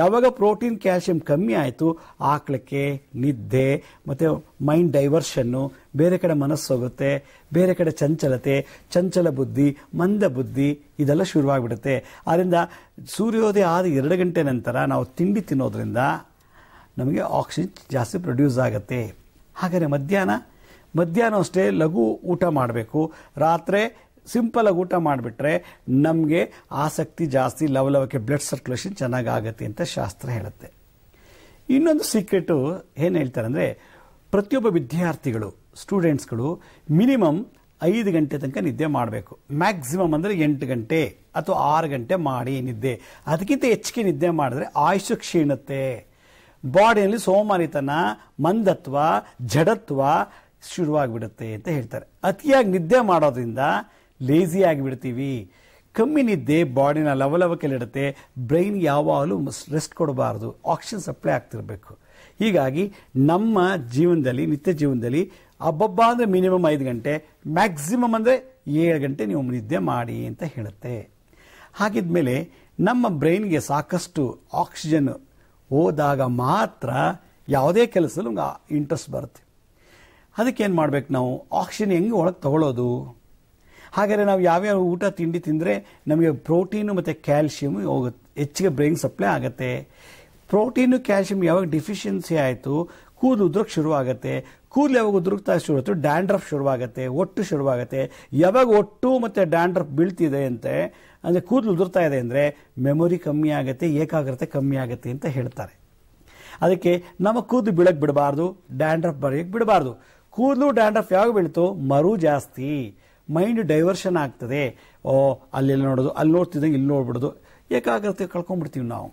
ಯಾವಾಗ ಪ್ರೋಟೀನ್ ಕ್ಯಾಲ್ಶಿಯಂ ಕಮ್ಮಿ ಆಯಿತು ಆಕಳಕ್ಕೆ ನಿದ್ದೆ ಮತ್ತು ಮೈಂಡ್ ಡೈವರ್ಷನ್ನು ಬೇರೆ ಕಡೆ ಮನಸ್ಸು ಹೋಗುತ್ತೆ ಬೇರೆ ಕಡೆ ಚಂಚಲತೆ ಚಂಚಲ ಬುದ್ಧಿ ಮಂದ ಬುದ್ಧಿ ಇದೆಲ್ಲ ಶುರುವಾಗ್ಬಿಡುತ್ತೆ ಆದ್ದರಿಂದ ಸೂರ್ಯೋದಯ ಆದ ಎರಡು ಗಂಟೆ ನಂತರ ನಾವು ತಿಂಡಿ ತಿನ್ನೋದ್ರಿಂದ ನಮಗೆ ಆಕ್ಸಿಜನ್ ಜಾಸ್ತಿ ಪ್ರೊಡ್ಯೂಸ್ ಆಗುತ್ತೆ ಹಾಗಾದರೆ ಮಧ್ಯಾಹ್ನ ಮಧ್ಯಾಹ್ನ ಅಷ್ಟೇ ಲಘು ಊಟ ಮಾಡಬೇಕು ರಾತ್ರಿ ಸಿಂಪಲ್ ಆಗಿ ಊಟ ಮಾಡಿಬಿಟ್ರೆ ನಮಗೆ ಆಸಕ್ತಿ ಜಾಸ್ತಿ ಲವಲವಕ್ಕೆ ಬ್ಲಡ್ ಸರ್ಕ್ಯುಲೇಷನ್ ಚೆನ್ನಾಗಿ ಆಗುತ್ತೆ ಅಂತ ಶಾಸ್ತ್ರ ಹೇಳುತ್ತೆ ಇನ್ನೊಂದು ಸೀಕ್ರೆಟು ಏನು ಹೇಳ್ತಾರೆ ಅಂದರೆ ಪ್ರತಿಯೊಬ್ಬ ವಿದ್ಯಾರ್ಥಿಗಳು ಸ್ಟೂಡೆಂಟ್ಸ್ಗಳು ಮಿನಿಮಮ್ ಐದು ಗಂಟೆ ತನಕ ನಿದ್ದೆ ಮಾಡಬೇಕು ಮ್ಯಾಕ್ಸಿಮಮ್ ಅಂದರೆ ಎಂಟು ಗಂಟೆ ಅಥವಾ ಆರು ಗಂಟೆ ಮಾಡಿ ನಿದ್ದೆ ಅದಕ್ಕಿಂತ ಹೆಚ್ಚಿಗೆ ನಿದ್ದೆ ಮಾಡಿದ್ರೆ ಆಯುಷು ಕ್ಷೀಣತೆ ಬಾಡಿಯಲ್ಲಿ ಸೋಮಾರಿತನ ಮಂದತ್ವ ಜಡತ್ವ ಶುರುವಾಗಿಬಿಡುತ್ತೆ ಅಂತ ಹೇಳ್ತಾರೆ ಅತಿಯಾಗಿ ನಿದ್ದೆ ಮಾಡೋದ್ರಿಂದ ಲೇಜಿ ಆಗಿಬಿಡ್ತೀವಿ ಕಮ್ಮಿ ನಿದ್ದೆ ಬಾಡಿನ ಲವಲವಕೆಲಿಡುತ್ತೆ ಬ್ರೈನ್ ಯಾವಾಗಲೂ ರೆಸ್ಟ್ ಕೊಡಬಾರ್ದು ಆಕ್ಸಿಜನ್ ಸಪ್ಲೈ ಆಗ್ತಿರಬೇಕು ಹೀಗಾಗಿ ನಮ್ಮ ಜೀವನದಲ್ಲಿ ನಿತ್ಯ ಜೀವನದಲ್ಲಿ ಅಬ್ಬಬ್ಬ ಅಂದರೆ ಮಿನಿಮಮ್ ಐದು ಗಂಟೆ ಮ್ಯಾಕ್ಸಿಮಮ್ ಅಂದರೆ ಏಳು ಗಂಟೆ ನೀವು ನಿದ್ದೆ ಮಾಡಿ ಅಂತ ಹೇಳುತ್ತೆ ಹಾಗಿದ್ಮೇಲೆ ನಮ್ಮ ಬ್ರೈನ್ಗೆ ಸಾಕಷ್ಟು ಆಕ್ಸಿಜನ್ ಹೋದಾಗ ಮಾತ್ರ ಯಾವುದೇ ಕೆಲಸಲ್ಲೂ ಇಂಟ್ರೆಸ್ಟ್ ಬರುತ್ತೆ ಅದಕ್ಕೆ ಏನು ಮಾಡಬೇಕು ನಾವು ಆಕ್ಸಿಜನ್ ಹೆಂಗೆ ಒಳಗೆ ತಗೊಳ್ಳೋದು ಹಾಗಾದರೆ ನಾವು ಯಾವ್ಯಾವ ಊಟ ತಿಂಡಿ ತಿಂದರೆ ನಮಗೆ ಪ್ರೋಟೀನು ಮತ್ತು ಕ್ಯಾಲ್ಶಿಯಮ್ ಹೋಗುತ್ತೆ ಹೆಚ್ಚಿಗೆ ಬ್ರೈನ್ ಸಪ್ಲೈ ಆಗುತ್ತೆ ಪ್ರೋಟೀನು ಕ್ಯಾಲ್ಶಿಯಮ್ ಯಾವಾಗ ಡಿಫಿಷಿಯನ್ಸಿ ಆಯಿತು ಕೂದಲು ಉದ್ರಕ್ಕೆ ಶುರುವಾಗುತ್ತೆ ಕೂದಲು ಯಾವಾಗ ಉದುರುಕ್ತಾ ಶುರುವಾಯಿತು ಡ್ಯಾಂಡ್ರಫ್ ಶುರುವಾಗುತ್ತೆ ಒಟ್ಟು ಶುರುವಾಗುತ್ತೆ ಯಾವಾಗ ಒಟ್ಟು ಮತ್ತು ಡ್ಯಾಂಡ್ರಫ್ ಬೀಳ್ತಿದೆ ಅಂತೆ ಅಂದರೆ ಕೂದಲು ಉದುರ್ತಾ ಇದೆ ಅಂದರೆ ಮೆಮೊರಿ ಕಮ್ಮಿ ಆಗುತ್ತೆ ಏಕಾಗ್ರತೆ ಕಮ್ಮಿ ಆಗುತ್ತೆ ಅಂತ ಹೇಳ್ತಾರೆ ಅದಕ್ಕೆ ನಮ್ಮ ಕೂದಲು ಬೀಳಕ್ಕೆ ಬಿಡಬಾರ್ದು ಡ್ಯಾಂಡ್ರಫ್ ಬರೆಯೋಕ್ಕೆ ಬಿಡಬಾರ್ದು ಕೂದಲು ಡ್ಯಾಂಡ್ರಫ್ ಯಾವಾಗ ಬೀಳ್ತು ಮರು ಜಾಸ್ತಿ ಮೈಂಡ್ ಡೈವರ್ಷನ್ ಆಗ್ತದೆ ಓ ಅಲ್ಲೆಲ್ಲ ನೋಡೋದು ಅಲ್ಲಿ ನೋಡ್ತಿದ್ದಂಗೆ ಇಲ್ಲಿ ನೋಡ್ಬಿಡೋದು ಏಕಾಗ್ರತೆ ಕಳ್ಕೊಂಡ್ಬಿಡ್ತೀವಿ ನಾವು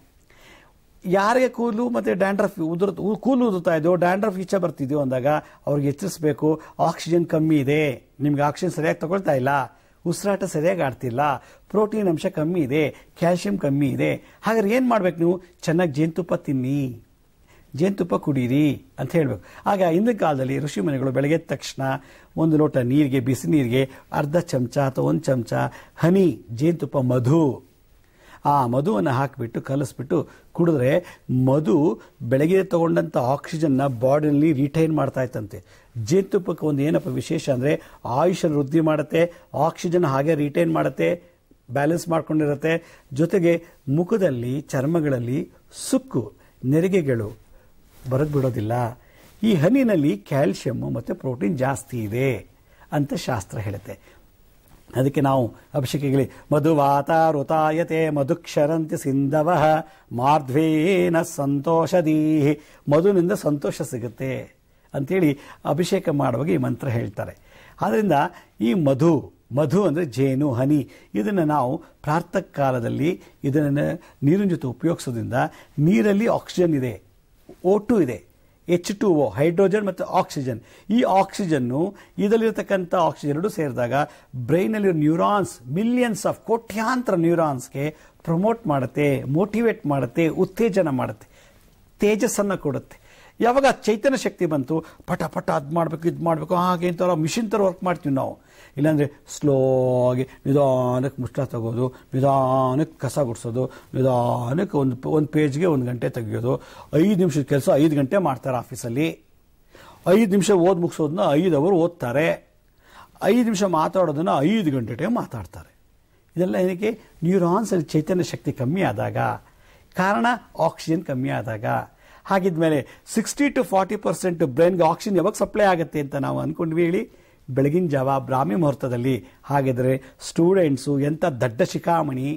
ಯಾರಿಗೆ ಕೂದಲು ಮತ್ತು ಡ್ಯಾಂಡ್ರಫ್ ಉದುರು ಕೂದಲು ಉದುರ್ತಾ ಇದೆಯೋ ಡ್ಯಾಂಡ್ರಫ್ ಈಚೆ ಬರ್ತಿದ್ಯೋ ಅಂದಾಗ ಅವ್ರಿಗೆ ಎಚ್ಚರಿಸಬೇಕು ಆಕ್ಸಿಜನ್ ಕಮ್ಮಿ ಇದೆ ನಿಮ್ಗೆ ಆಕ್ಸಿಜನ್ ಸರಿಯಾಗಿ ತಗೊಳ್ತಾ ಇಲ್ಲ ಉಸಿರಾಟ ಸರಿಯಾಗಿ ಆಡ್ತಿಲ್ಲ ಪ್ರೋಟೀನ್ ಅಂಶ ಕಮ್ಮಿ ಇದೆ ಕ್ಯಾಲ್ಶಿಯಂ ಕಮ್ಮಿ ಇದೆ ಹಾಗಾದ್ರೆ ಏನು ಮಾಡ್ಬೇಕು ನೀವು ಚೆನ್ನಾಗಿ ಜೇನುತುಪ್ಪ ತಿನ್ನಿ ಜೇನುತುಪ್ಪ ಕುಡೀರಿ ಅಂತ ಹೇಳಬೇಕು ಆಗ ಹಿಂದಿನ ಕಾಲದಲ್ಲಿ ಋಷಿ ಮನೆಗಳು ಬೆಳಗ್ಗೆ ತಕ್ಷಣ ಒಂದು ಲೋಟ ನೀರಿಗೆ ಬಿಸಿ ನೀರಿಗೆ ಅರ್ಧ ಚಮಚ ಅಥವಾ ಒಂದು ಚಮಚ ಹನಿ ಜೇನುತುಪ್ಪ ಮಧು ಆ ಮಧುವನ್ನು ಹಾಕಿಬಿಟ್ಟು ಕಲಿಸ್ಬಿಟ್ಟು ಕುಡಿದ್ರೆ ಮಧು ಬೆಳಗ್ಗೆ ತಗೊಂಡಂಥ ಆಕ್ಸಿಜನ್ನ ಬಾಡಿನಲ್ಲಿ ರಿಟೈನ್ ಮಾಡ್ತಾ ಇತ್ತಂತೆ ಜೇನುತುಪ್ಪಕ್ಕೆ ಒಂದು ಏನಪ್ಪ ವಿಶೇಷ ಅಂದರೆ ಆಯುಷನ್ನು ವೃದ್ಧಿ ಮಾಡುತ್ತೆ ಆಕ್ಸಿಜನ್ ಹಾಗೆ ರಿಟೈನ್ ಮಾಡುತ್ತೆ ಬ್ಯಾಲೆನ್ಸ್ ಮಾಡ್ಕೊಂಡಿರುತ್ತೆ ಜೊತೆಗೆ ಮುಖದಲ್ಲಿ ಚರ್ಮಗಳಲ್ಲಿ ಸುಕ್ಕು ನೆರಿಗೆಗಳು ಬರೆದು ಬಿಡೋದಿಲ್ಲ ಈ ಹನಿನಲ್ಲಿ ಕ್ಯಾಲ್ಶಿಯಮ್ಮು ಮತ್ತು ಪ್ರೋಟೀನ್ ಜಾಸ್ತಿ ಇದೆ ಅಂತ ಶಾಸ್ತ್ರ ಹೇಳುತ್ತೆ ಅದಕ್ಕೆ ನಾವು ಅಭಿಷೇಕಗಳಿಗೆ ಮಧುವಾತ ಋತಾಯತೆ ಮಧುಕ್ಷರಂತೆ ಸಿಂಧವ ಮಾರ್ಧ್ವೇನ ದೀಹಿ ಮಧುನಿಂದ ಸಂತೋಷ ಸಿಗುತ್ತೆ ಅಂಥೇಳಿ ಅಭಿಷೇಕ ಮಾಡುವಾಗ ಈ ಮಂತ್ರ ಹೇಳ್ತಾರೆ ಆದ್ದರಿಂದ ಈ ಮಧು ಮಧು ಅಂದರೆ ಜೇನು ಹನಿ ಇದನ್ನು ನಾವು ಪ್ರಾರ್ಥ ಕಾಲದಲ್ಲಿ ಇದನ್ನು ನೀರಿನ ಜೊತೆ ಉಪಯೋಗಿಸೋದ್ರಿಂದ ನೀರಲ್ಲಿ ಆಕ್ಸಿಜನ್ ಇದೆ ಓ ಟು ಇದೆ ಎಚ್ ಟು ಓ ಹೈಡ್ರೋಜನ್ ಮತ್ತು ಆಕ್ಸಿಜನ್ ಈ ಆಕ್ಸಿಜನ್ನು ಇದರಲ್ಲಿರತಕ್ಕಂಥ ಆಕ್ಸಿಜನ್ ಎರಡು ಸೇರಿದಾಗ ಬ್ರೈನಲ್ಲಿರೋ ನ್ಯೂರಾನ್ಸ್ ಮಿಲಿಯನ್ಸ್ ಆಫ್ ಕೋಟ್ಯಾಂತರ ನ್ಯೂರಾನ್ಸ್ಗೆ ಪ್ರಮೋಟ್ ಮಾಡುತ್ತೆ ಮೋಟಿವೇಟ್ ಮಾಡುತ್ತೆ ಉತ್ತೇಜನ ಮಾಡುತ್ತೆ ತೇಜಸ್ಸನ್ನು ಕೊಡುತ್ತೆ ಯಾವಾಗ ಚೈತನ್ಯ ಶಕ್ತಿ ಬಂತು ಪಟ ಪಟ ಅದು ಮಾಡಬೇಕು ಇದು ಮಾಡಬೇಕು ಹಾಗೆ ಇಂಥವ್ರ ಮಿಷಿನ್ ಥರ ವರ್ಕ್ ಮಾಡ್ತೀವಿ ನಾವು ಇಲ್ಲಾಂದರೆ ಸ್ಲೋಗಿ ನಿಧಾನಕ್ಕೆ ಮುಷ್ಟ ತಗೋದು ನಿಧಾನಕ್ಕೆ ಕಸ ಗುಡಿಸೋದು ನಿಧಾನಕ್ಕೆ ಒಂದು ಒಂದು ಪೇಜ್ಗೆ ಒಂದು ಗಂಟೆ ತೆಗೆಯೋದು ಐದು ನಿಮಿಷದ ಕೆಲಸ ಐದು ಗಂಟೆ ಮಾಡ್ತಾರೆ ಆಫೀಸಲ್ಲಿ ಐದು ನಿಮಿಷ ಓದ್ ಮುಗಿಸೋದನ್ನ ಐದು ಅವರು ಓದ್ತಾರೆ ಐದು ನಿಮಿಷ ಮಾತಾಡೋದನ್ನು ಐದು ಗಂಟೆ ಟೈಮ್ ಮಾತಾಡ್ತಾರೆ ಇದೆಲ್ಲ ಏನಕ್ಕೆ ನ್ಯೂರಾನ್ಸಲ್ಲಿ ಚೈತನ್ಯ ಶಕ್ತಿ ಕಮ್ಮಿ ಆದಾಗ ಕಾರಣ ಆಕ್ಸಿಜನ್ ಕಮ್ಮಿ ಆದಾಗ ಹಾಗಿದ್ಮೇಲೆ ಸಿಕ್ಸ್ಟಿ ಟು ಫಾರ್ಟಿ ಪರ್ಸೆಂಟ್ ಬ್ರೈನ್ಗೆ ಆಕ್ಸಿಜನ್ ಯಾವಾಗ ಸಪ್ಲೈ ಆಗುತ್ತೆ ಅಂತ ನಾವು ಅಂದ್ಕೊಂಡ್ವಿ ಹೇಳಿ ಬೆಳಗಿನ ಜಾವ ಬ್ರಾಹ್ಮಿ ಮುಹೂರ್ತದಲ್ಲಿ ಹಾಗಿದ್ರೆ ಸ್ಟೂಡೆಂಟ್ಸು ಎಂಥ ದಡ್ಡ ಶಿಖಾಮಣಿ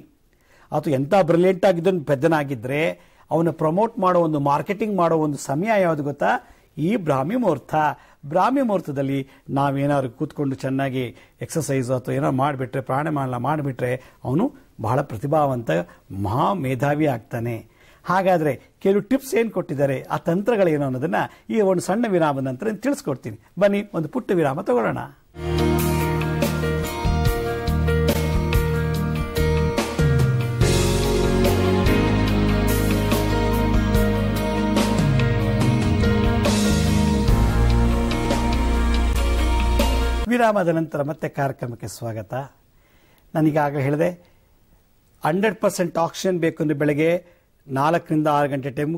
ಅಥವಾ ಎಂಥ ಬ್ರಿಲಿಯಂಟ್ ಆಗಿದ್ದನ್ನು ಪೆದ್ದನಾಗಿದ್ದರೆ ಅವನ ಪ್ರಮೋಟ್ ಮಾಡೋ ಒಂದು ಮಾರ್ಕೆಟಿಂಗ್ ಮಾಡೋ ಒಂದು ಸಮಯ ಯಾವುದು ಗೊತ್ತಾ ಈ ಬ್ರಾಹ್ಮಿ ಮುಹೂರ್ತ ಬ್ರಾಹ್ಮಿ ಮುಹೂರ್ತದಲ್ಲಿ ನಾವೇನಾದ್ರು ಕೂತ್ಕೊಂಡು ಚೆನ್ನಾಗಿ ಎಕ್ಸಸೈಸು ಅಥವಾ ಏನೋ ಮಾಡಿಬಿಟ್ರೆ ಪ್ರಾಣಮಾನ ಮಾಡಿಬಿಟ್ರೆ ಅವನು ಬಹಳ ಪ್ರತಿಭಾವಂತ ಮಹಾ ಮೇಧಾವಿ ಆಗ್ತಾನೆ ಹಾಗಾದ್ರೆ ಕೆಲವು ಟಿಪ್ಸ್ ಏನು ಕೊಟ್ಟಿದ್ದಾರೆ ಆ ತಂತ್ರಗಳೇನು ಅನ್ನೋದನ್ನ ಈ ಒಂದು ಸಣ್ಣ ವಿರಾಮ ನಂತರ ತಿಳಿಸ್ಕೊಡ್ತೀನಿ ಬನ್ನಿ ಒಂದು ಪುಟ್ಟ ವಿರಾಮ ತಗೊಳ್ಳೋಣ ವಿರಾಮದ ನಂತರ ಮತ್ತೆ ಕಾರ್ಯಕ್ರಮಕ್ಕೆ ಸ್ವಾಗತ ಆಗ ಹೇಳಿದೆ ಹಂಡ್ರೆಡ್ ಪರ್ಸೆಂಟ್ ಆಕ್ಸಿಜನ್ ಬೇಕು ಅಂದ್ರೆ ಬೆಳಗ್ಗೆ ನಾಲ್ಕರಿಂದ ಆರು ಗಂಟೆ ಟೈಮ್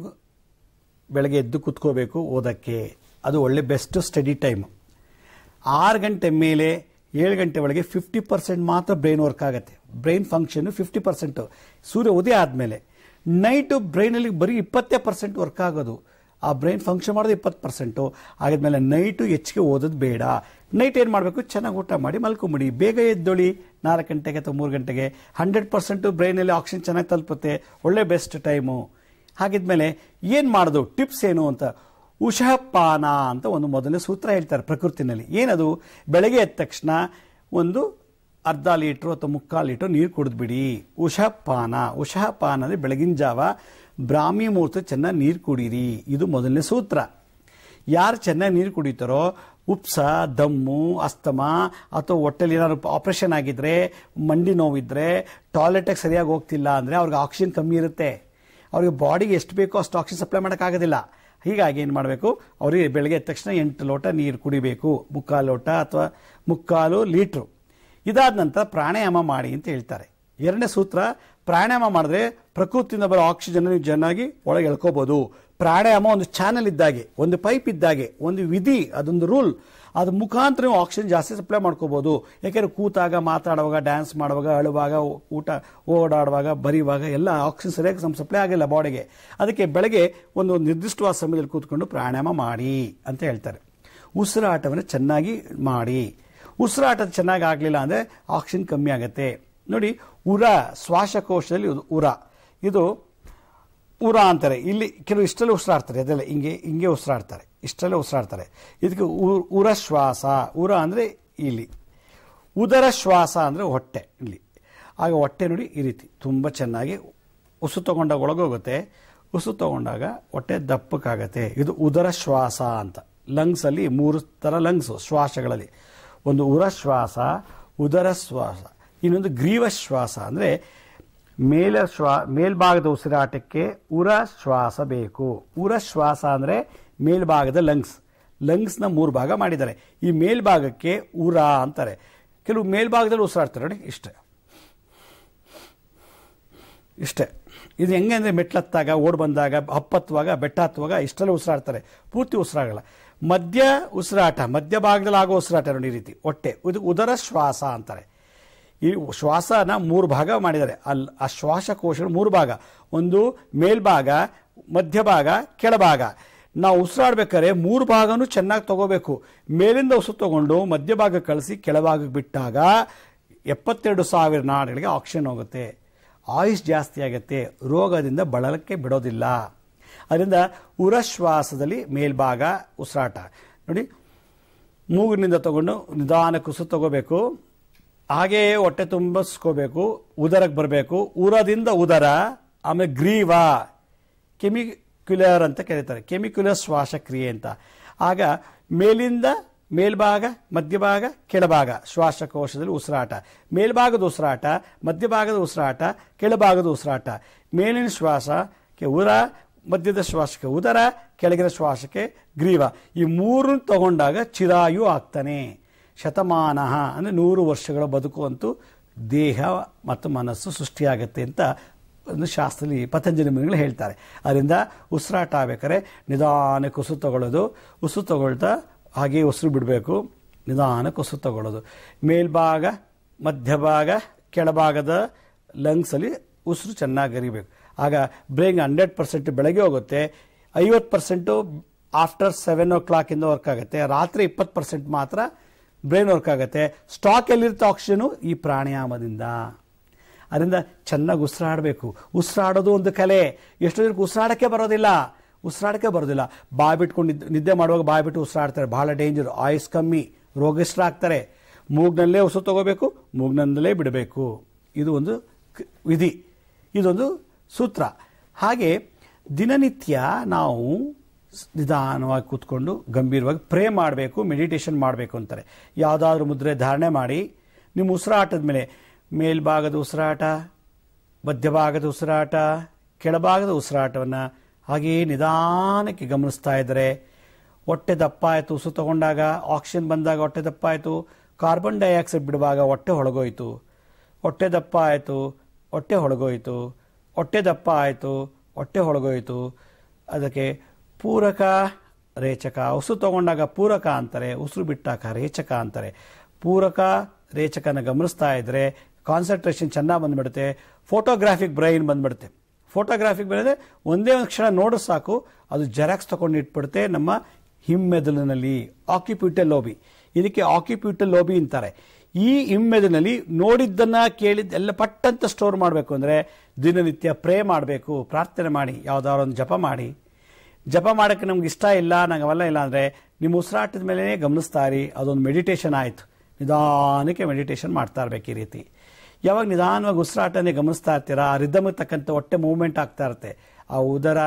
ಬೆಳಗ್ಗೆ ಎದ್ದು ಕುತ್ಕೋಬೇಕು ಓದೋಕ್ಕೆ ಅದು ಒಳ್ಳೆ ಬೆಸ್ಟ್ ಸ್ಟಡಿ ಟೈಮ್ ಆರು ಗಂಟೆ ಮೇಲೆ ಏಳು ಗಂಟೆ ಒಳಗೆ ಫಿಫ್ಟಿ ಪರ್ಸೆಂಟ್ ಮಾತ್ರ ಬ್ರೈನ್ ವರ್ಕ್ ಆಗುತ್ತೆ ಬ್ರೈನ್ ಫಂಕ್ಷನ್ ಫಿಫ್ಟಿ ಪರ್ಸೆಂಟು ಸೂರ್ಯ ಉದಯ ಆದಮೇಲೆ ನೈಟು ಬ್ರೈನಲ್ಲಿ ಬರೀ ಇಪ್ಪತ್ತೇ ಪರ್ಸೆಂಟ್ ವರ್ಕ್ ಆಗೋದು ಆ ಬ್ರೈನ್ ಫಂಕ್ಷನ್ ಮಾಡೋದು ಇಪ್ಪತ್ತು ಪರ್ಸೆಂಟು ಆಗಿದ್ಮೇಲೆ ನೈಟು ಹೆಚ್ಚಿಗೆ ಓದೋದು ಬೇಡ ನೈಟ್ ಏನು ಮಾಡಬೇಕು ಚೆನ್ನಾಗಿ ಊಟ ಮಾಡಿ ಮಲ್ಕೊಂಬಿಡಿ ಬೇಗ ಎದ್ದೊಳಿ ನಾಲ್ಕು ಗಂಟೆಗೆ ಅಥವಾ ಮೂರು ಗಂಟೆಗೆ ಹಂಡ್ರೆಡ್ ಪರ್ಸೆಂಟು ಬ್ರೈನಲ್ಲಿ ಆಕ್ಸಿಜನ್ ಚೆನ್ನಾಗಿ ತಲುಪುತ್ತೆ ಒಳ್ಳೆ ಬೆಸ್ಟ್ ಟೈಮು ಹಾಗಿದ್ಮೇಲೆ ಏನು ಮಾಡೋದು ಟಿಪ್ಸ್ ಏನು ಅಂತ ಉಷಪಾನ ಅಂತ ಒಂದು ಮೊದಲನೇ ಸೂತ್ರ ಹೇಳ್ತಾರೆ ಪ್ರಕೃತಿನಲ್ಲಿ ಏನದು ಬೆಳಗ್ಗೆ ಎದ್ದ ತಕ್ಷಣ ಒಂದು ಅರ್ಧ ಲೀಟ್ರು ಅಥವಾ ಮುಕ್ಕಾಲು ಲೀಟ್ರು ನೀರು ಕುಡಿದ್ಬಿಡಿ ಉಷಪಾನ ಉಷಪಾನ ಅಂದರೆ ಬೆಳಗಿನ ಜಾವ ಬ್ರಾಹ್ಮಿ ಮುಹೂರ್ತ ಚೆನ್ನಾಗಿ ನೀರು ಕುಡೀರಿ ಇದು ಮೊದಲನೇ ಸೂತ್ರ ಯಾರು ಚೆನ್ನಾಗಿ ನೀರು ಕುಡಿತಾರೋ ಉಪ್ಸ ದಮ್ಮು ಅಸ್ತಮ ಅಥವಾ ಹೊಟ್ಟೆಲಿ ಏನಾದ್ರು ಆಪ್ರೇಷನ್ ಆಗಿದ್ರೆ ಮಂಡಿ ನೋವಿದ್ರೆ ಟಾಯ್ಲೆಟಿಗೆ ಸರಿಯಾಗಿ ಹೋಗ್ತಿಲ್ಲ ಅಂದರೆ ಅವ್ರಿಗೆ ಆಕ್ಸಿಜನ್ ಕಮ್ಮಿ ಇರುತ್ತೆ ಅವ್ರಿಗೆ ಬಾಡಿಗೆ ಎಷ್ಟು ಬೇಕೋ ಅಷ್ಟು ಆಕ್ಸಿಜನ್ ಸಪ್ಲೈ ಮಾಡೋಕ್ಕಾಗೋದಿಲ್ಲ ಹೀಗಾಗಿ ಏನು ಮಾಡಬೇಕು ಅವರಿಗೆ ಬೆಳಗ್ಗೆ ತಕ್ಷಣ ಎಂಟು ಲೋಟ ನೀರು ಕುಡಿಬೇಕು ಮುಕ್ಕಾಲು ಲೋಟ ಅಥವಾ ಮುಕ್ಕಾಲು ಲೀಟ್ರು ಇದಾದ ನಂತರ ಪ್ರಾಣಾಯಾಮ ಮಾಡಿ ಅಂತ ಹೇಳ್ತಾರೆ ಎರಡನೇ ಸೂತ್ರ ಪ್ರಾಣಾಯಾಮ ಮಾಡಿದ್ರೆ ಪ್ರಕೃತಿಯಿಂದ ಬರೋ ಆಕ್ಸಿಜನ್ ನೀವು ಚೆನ್ನಾಗಿ ಒಳಗೆ ಎಳ್ಕೋಬೋದು ಪ್ರಾಣಾಯಾಮ ಒಂದು ಚಾನಲ್ ಇದ್ದಾಗೆ ಒಂದು ಪೈಪ್ ಇದ್ದಾಗೆ ಒಂದು ವಿಧಿ ಅದೊಂದು ರೂಲ್ ಅದು ಮುಖಾಂತರ ನೀವು ಆಕ್ಸಿಜನ್ ಜಾಸ್ತಿ ಸಪ್ಲೈ ಮಾಡ್ಕೋಬೋದು ಯಾಕೆಂದ್ರೆ ಕೂತಾಗ ಮಾತಾಡುವಾಗ ಡ್ಯಾನ್ಸ್ ಮಾಡುವಾಗ ಅಳುವಾಗ ಊಟ ಓಡಾಡುವಾಗ ಬರೆಯುವಾಗ ಎಲ್ಲ ಆಕ್ಸಿಜನ್ ಸರಿಯಾಗಿ ನಮ್ಮ ಸಪ್ಲೈ ಆಗಿಲ್ಲ ಬಾಡಿಗೆ ಅದಕ್ಕೆ ಬೆಳಗ್ಗೆ ಒಂದು ನಿರ್ದಿಷ್ಟವಾದ ಸಮಯದಲ್ಲಿ ಕೂತ್ಕೊಂಡು ಪ್ರಾಣಾಯಾಮ ಮಾಡಿ ಅಂತ ಹೇಳ್ತಾರೆ ಉಸಿರಾಟವನ್ನು ಚೆನ್ನಾಗಿ ಮಾಡಿ ಉಸಿರಾಟ ಚೆನ್ನಾಗಿ ಆಗಲಿಲ್ಲ ಅಂದರೆ ಆಕ್ಸಿಜನ್ ಕಮ್ಮಿ ಆಗುತ್ತೆ ನೋಡಿ ಉರ ಶ್ವಾಸಕೋಶದಲ್ಲಿ ಇದು ಉರ ಇದು ಉರ ಅಂತಾರೆ ಇಲ್ಲಿ ಕೆಲವು ಇಷ್ಟರಲ್ಲಿ ಉಸಿರಾಡ್ತಾರೆ ಅದೆಲ್ಲ ಹಿಂಗೆ ಹಿಂಗೆ ಉಸಿರಾಡ್ತಾರೆ ಇಷ್ಟರಲ್ಲೇ ಉಸಿರಾಡ್ತಾರೆ ಇದಕ್ಕೆ ಉರ ಶ್ವಾಸ ಉರ ಅಂದರೆ ಇಲ್ಲಿ ಉದರ ಶ್ವಾಸ ಅಂದರೆ ಹೊಟ್ಟೆ ಇಲ್ಲಿ ಆಗ ಹೊಟ್ಟೆ ನೋಡಿ ಈ ರೀತಿ ತುಂಬ ಚೆನ್ನಾಗಿ ಉಸು ತಗೊಂಡಾಗ ಒಳಗೋಗುತ್ತೆ ಉಸು ತಗೊಂಡಾಗ ಹೊಟ್ಟೆ ದಪ್ಪಕ್ಕಾಗತ್ತೆ ಇದು ಉದರ ಶ್ವಾಸ ಅಂತ ಲಂಗ್ಸಲ್ಲಿ ಮೂರು ಥರ ಲಂಗ್ಸು ಶ್ವಾಸಗಳಲ್ಲಿ ಒಂದು ಉರಶ್ವಾಸ ಉದರ ಶ್ವಾಸ ಇನ್ನೊಂದು ಗ್ರೀವಶ್ವಾಸ ಅಂದರೆ ಮೇಲ ಶ್ವಾ ಮೇಲ್ಭಾಗದ ಉಸಿರಾಟಕ್ಕೆ ಉರ ಶ್ವಾಸ ಬೇಕು ಉರ ಶ್ವಾಸ ಅಂದರೆ ಮೇಲ್ಭಾಗದ ಲಂಗ್ಸ್ ಲಂಗ್ಸ್ನ ಮೂರು ಭಾಗ ಮಾಡಿದ್ದಾರೆ ಈ ಮೇಲ್ಭಾಗಕ್ಕೆ ಉರ ಅಂತಾರೆ ಕೆಲವು ಮೇಲ್ಭಾಗದಲ್ಲಿ ಉಸಿರಾಡ್ತಾರೆ ನೋಡಿ ಇಷ್ಟೆ ಇಷ್ಟೇ ಇದು ಹೆಂಗೆ ಅಂದರೆ ಮೆಟ್ಲತ್ತಾಗ ಓಡ್ ಬಂದಾಗ ಹಪ್ಪತ್ತುವಾಗ ಬೆಟ್ಟ ಹತ್ತುವಾಗ ಇಷ್ಟೆಲ್ಲ ಉಸಿರಾಡ್ತಾರೆ ಪೂರ್ತಿ ಉಸಿರಾಗಲ್ಲ ಮಧ್ಯ ಉಸಿರಾಟ ಮಧ್ಯ ಭಾಗದಲ್ಲಿ ಆಗೋ ಉಸಿರಾಟ ನೋಡಿ ಈ ರೀತಿ ಹೊಟ್ಟೆ ಇದು ಉದರ ಶ್ವಾಸ ಅಂತಾರೆ ಈ ಶ್ವಾಸನ ಮೂರು ಭಾಗ ಮಾಡಿದ್ದಾರೆ ಅಲ್ಲಿ ಆ ಶ್ವಾಸಕೋಶಗಳು ಮೂರು ಭಾಗ ಒಂದು ಮೇಲ್ಭಾಗ ಮಧ್ಯಭಾಗ ಕೆಳಭಾಗ ನಾವು ಉಸಿರಾಡ್ಬೇಕಾದ್ರೆ ಮೂರು ಭಾಗನೂ ಚೆನ್ನಾಗಿ ತಗೋಬೇಕು ಮೇಲಿಂದ ಉಸಿರು ತಗೊಂಡು ಮಧ್ಯಭಾಗ ಕಳಿಸಿ ಕೆಳಭಾಗಕ್ಕೆ ಬಿಟ್ಟಾಗ ಎಪ್ಪತ್ತೆರಡು ಸಾವಿರ ನಾಡುಗಳಿಗೆ ಆಕ್ಸಿಜನ್ ಹೋಗುತ್ತೆ ಆಯುಷ್ ಜಾಸ್ತಿ ಆಗುತ್ತೆ ರೋಗದಿಂದ ಬಳಲಕ್ಕೆ ಬಿಡೋದಿಲ್ಲ ಅದರಿಂದ ಉರಶ್ವಾಸದಲ್ಲಿ ಮೇಲ್ಭಾಗ ಉಸಿರಾಟ ನೋಡಿ ಮೂಗಿನಿಂದ ತಗೊಂಡು ನಿಧಾನಕ್ಕೆ ಉಸು ತಗೋಬೇಕು ಹಾಗೆಯೇ ಹೊಟ್ಟೆ ತುಂಬಿಸ್ಕೋಬೇಕು ಉದರಕ್ಕೆ ಬರಬೇಕು ಉರದಿಂದ ಉದರ ಆಮೇಲೆ ಗ್ರೀವ ಕೆಮಿಕ್ಯುಲರ್ ಅಂತ ಕರೀತಾರೆ ಕೆಮಿಕ್ಯುಲರ್ ಶ್ವಾಸಕ್ರಿಯೆ ಅಂತ ಆಗ ಮೇಲಿಂದ ಮೇಲ್ಭಾಗ ಮಧ್ಯಭಾಗ ಕೆಳಭಾಗ ಶ್ವಾಸಕೋಶದಲ್ಲಿ ಉಸಿರಾಟ ಮೇಲ್ಭಾಗದ ಉಸಿರಾಟ ಮಧ್ಯಭಾಗದ ಉಸಿರಾಟ ಕೆಳಭಾಗದ ಉಸಿರಾಟ ಮೇಲಿನ ಶ್ವಾಸ ಉರ ಮಧ್ಯದ ಶ್ವಾಸಕ್ಕೆ ಉದರ ಕೆಳಗಿನ ಶ್ವಾಸಕ್ಕೆ ಗ್ರೀವ ಈ ಮೂರನ್ನು ತಗೊಂಡಾಗ ಚಿರಾಯು ಆಗ್ತಾನೆ ಶತಮಾನ ಅಂದರೆ ನೂರು ವರ್ಷಗಳ ಬದುಕುವಂತೂ ದೇಹ ಮತ್ತು ಮನಸ್ಸು ಸೃಷ್ಟಿಯಾಗತ್ತೆ ಅಂತ ಒಂದು ಶಾಸ್ತ್ರದಲ್ಲಿ ಪತಂಜಲಿ ಮುನಿಗಳು ಹೇಳ್ತಾರೆ ಅದರಿಂದ ಉಸಿರಾಟ ಆಗ್ಬೇಕಾರೆ ನಿಧಾನಕ್ಕೆ ಉಸು ತಗೊಳ್ಳೋದು ಉಸು ತಗೊಳ್ತಾ ಹಾಗೆ ಉಸಿರು ಬಿಡಬೇಕು ನಿಧಾನಕ್ಕೆ ಉಸು ತಗೊಳ್ಳೋದು ಮೇಲ್ಭಾಗ ಮಧ್ಯಭಾಗ ಕೆಳಭಾಗದ ಲಂಗ್ಸಲ್ಲಿ ಉಸಿರು ಚೆನ್ನಾಗಿ ಅರಿಬೇಕು ಆಗ ಬ್ರೈನ್ ಹಂಡ್ರೆಡ್ ಪರ್ಸೆಂಟ್ ಬೆಳಗ್ಗೆ ಹೋಗುತ್ತೆ ಐವತ್ತು ಪರ್ಸೆಂಟು ಆಫ್ಟರ್ ಸೆವೆನ್ ಓ ಕ್ಲಾಕಿಂದ ವರ್ಕ್ ಆಗುತ್ತೆ ರಾತ್ರಿ ಇಪ್ಪತ್ತು ಪರ್ಸೆಂಟ್ ಮಾತ್ರ ಬ್ರೈನ್ ವರ್ಕ್ ಆಗುತ್ತೆ ಸ್ಟಾಕ್ ಎಲ್ಲಿರುತ್ತೆ ಆಕ್ಸಿಜನು ಈ ಪ್ರಾಣಾಯಾಮದಿಂದ ಅದರಿಂದ ಚೆನ್ನಾಗಿ ಉಸಿರಾಡಬೇಕು ಉಸಿರಾಡೋದು ಒಂದು ಕಲೆ ಎಷ್ಟು ಜನಕ್ಕೆ ಉಸಿರಾಡೋಕ್ಕೆ ಬರೋದಿಲ್ಲ ಉಸಿರಾಡೋಕ್ಕೆ ಬರೋದಿಲ್ಲ ಬಿಟ್ಕೊಂಡು ನಿದ್ದೆ ನಿದ್ದೆ ಮಾಡುವಾಗ ಬಿಟ್ಟು ಉಸಿರಾಡ್ತಾರೆ ಭಾಳ ಡೇಂಜರ್ ಆಯುಸ್ ಕಮ್ಮಿ ರೋಗಿಷ್ಟ್ರಾಗ್ತಾರೆ ಮೂಗ್ನಲ್ಲೇ ಉಸಿರು ತಗೋಬೇಕು ಮೂಗ್ನಲ್ಲೇ ಬಿಡಬೇಕು ಇದು ಒಂದು ವಿಧಿ ಇದೊಂದು ಸೂತ್ರ ಹಾಗೆ ದಿನನಿತ್ಯ ನಾವು ನಿಧಾನವಾಗಿ ಕೂತ್ಕೊಂಡು ಗಂಭೀರವಾಗಿ ಪ್ರೇ ಮಾಡಬೇಕು ಮೆಡಿಟೇಷನ್ ಮಾಡಬೇಕು ಅಂತಾರೆ ಯಾವುದಾದ್ರೂ ಮುದ್ರೆ ಧಾರಣೆ ಮಾಡಿ ನಿಮ್ಮ ಉಸಿರಾಟದ ಮೇಲೆ ಮೇಲ್ಭಾಗದ ಉಸಿರಾಟ ಮಧ್ಯಭಾಗದ ಉಸಿರಾಟ ಕೆಳಭಾಗದ ಉಸಿರಾಟವನ್ನು ಹಾಗೆಯೇ ನಿಧಾನಕ್ಕೆ ಗಮನಿಸ್ತಾ ಇದ್ದರೆ ಹೊಟ್ಟೆ ದಪ್ಪ ಆಯಿತು ಉಸು ತಗೊಂಡಾಗ ಆಕ್ಸಿಜನ್ ಬಂದಾಗ ಹೊಟ್ಟೆ ದಪ್ಪ ಆಯಿತು ಕಾರ್ಬನ್ ಡೈಆಕ್ಸೈಡ್ ಬಿಡುವಾಗ ಹೊಟ್ಟೆ ಹೊಳಗೋಯಿತು ಹೊಟ್ಟೆ ದಪ್ಪ ಆಯಿತು ಹೊಟ್ಟೆ ಹೊಳಗೋಯಿತು ಹೊಟ್ಟೆ ದಪ್ಪ ಆಯಿತು ಹೊಟ್ಟೆ ಹೊಳಗೋಯಿತು ಅದಕ್ಕೆ ಪೂರಕ ರೇಚಕ ಉಸಿರು ತಗೊಂಡಾಗ ಪೂರಕ ಅಂತಾರೆ ಉಸಿರು ಬಿಟ್ಟಾಗ ರೇಚಕ ಅಂತಾರೆ ಪೂರಕ ರೇಚಕನ ಗಮನಿಸ್ತಾ ಇದ್ದರೆ ಕಾನ್ಸಂಟ್ರೇಷನ್ ಚೆನ್ನಾಗಿ ಬಂದುಬಿಡುತ್ತೆ ಫೋಟೋಗ್ರಾಫಿಕ್ ಬ್ರೈನ್ ಬಂದುಬಿಡುತ್ತೆ ಫೋಟೋಗ್ರಾಫಿಕ್ ಬ್ರೈನ್ ಒಂದೇ ಒಂದು ಕ್ಷಣ ನೋಡೋ ಸಾಕು ಅದು ಜೆರಾಕ್ಸ್ ತಗೊಂಡು ಇಟ್ಬಿಡುತ್ತೆ ನಮ್ಮ ಹಿಮ್ಮೆದುಳಿನಲ್ಲಿ ಆಕ್ಯುಪ್ಯೂಟಲ್ ಲೋಬಿ ಇದಕ್ಕೆ ಆಕ್ಯುಪ್ಯೂಟಲ್ ಲೋಬಿ ಅಂತಾರೆ ಈ ಹಿಮ್ಮೆದಿನಲ್ಲಿ ನೋಡಿದ್ದನ್ನು ಎಲ್ಲ ಪಟ್ಟಂತ ಸ್ಟೋರ್ ಮಾಡಬೇಕು ಅಂದರೆ ದಿನನಿತ್ಯ ಪ್ರೇ ಮಾಡಬೇಕು ಪ್ರಾರ್ಥನೆ ಮಾಡಿ ಯಾವುದಾದ್ರು ಒಂದು ಜಪ ಮಾಡಿ ಜಪ ಮಾಡೋಕ್ಕೆ ನಮ್ಗೆ ಇಷ್ಟ ಇಲ್ಲ ನಂಗೆ ಅವೆಲ್ಲ ಇಲ್ಲ ಅಂದರೆ ನಿಮ್ಮ ಉಸಿರಾಟದ ಮೇಲೇ ಗಮನಿಸ್ತಾ ಇರಿ ಅದೊಂದು ಮೆಡಿಟೇಷನ್ ಆಯಿತು ನಿಧಾನಕ್ಕೆ ಮೆಡಿಟೇಷನ್ ಮಾಡ್ತಾ ಇರಬೇಕು ಈ ರೀತಿ ಯಾವಾಗ ನಿಧಾನವಾಗಿ ಉಸಿರಾಟನೇ ಗಮನಿಸ್ತಾ ಇರ್ತೀರಾ ಆ ರಿದಮಿಗೆ ತಕ್ಕಂಥ ಹೊಟ್ಟೆ ಮೂವ್ಮೆಂಟ್ ಆಗ್ತಾ ಇರುತ್ತೆ ಆ ಉದರ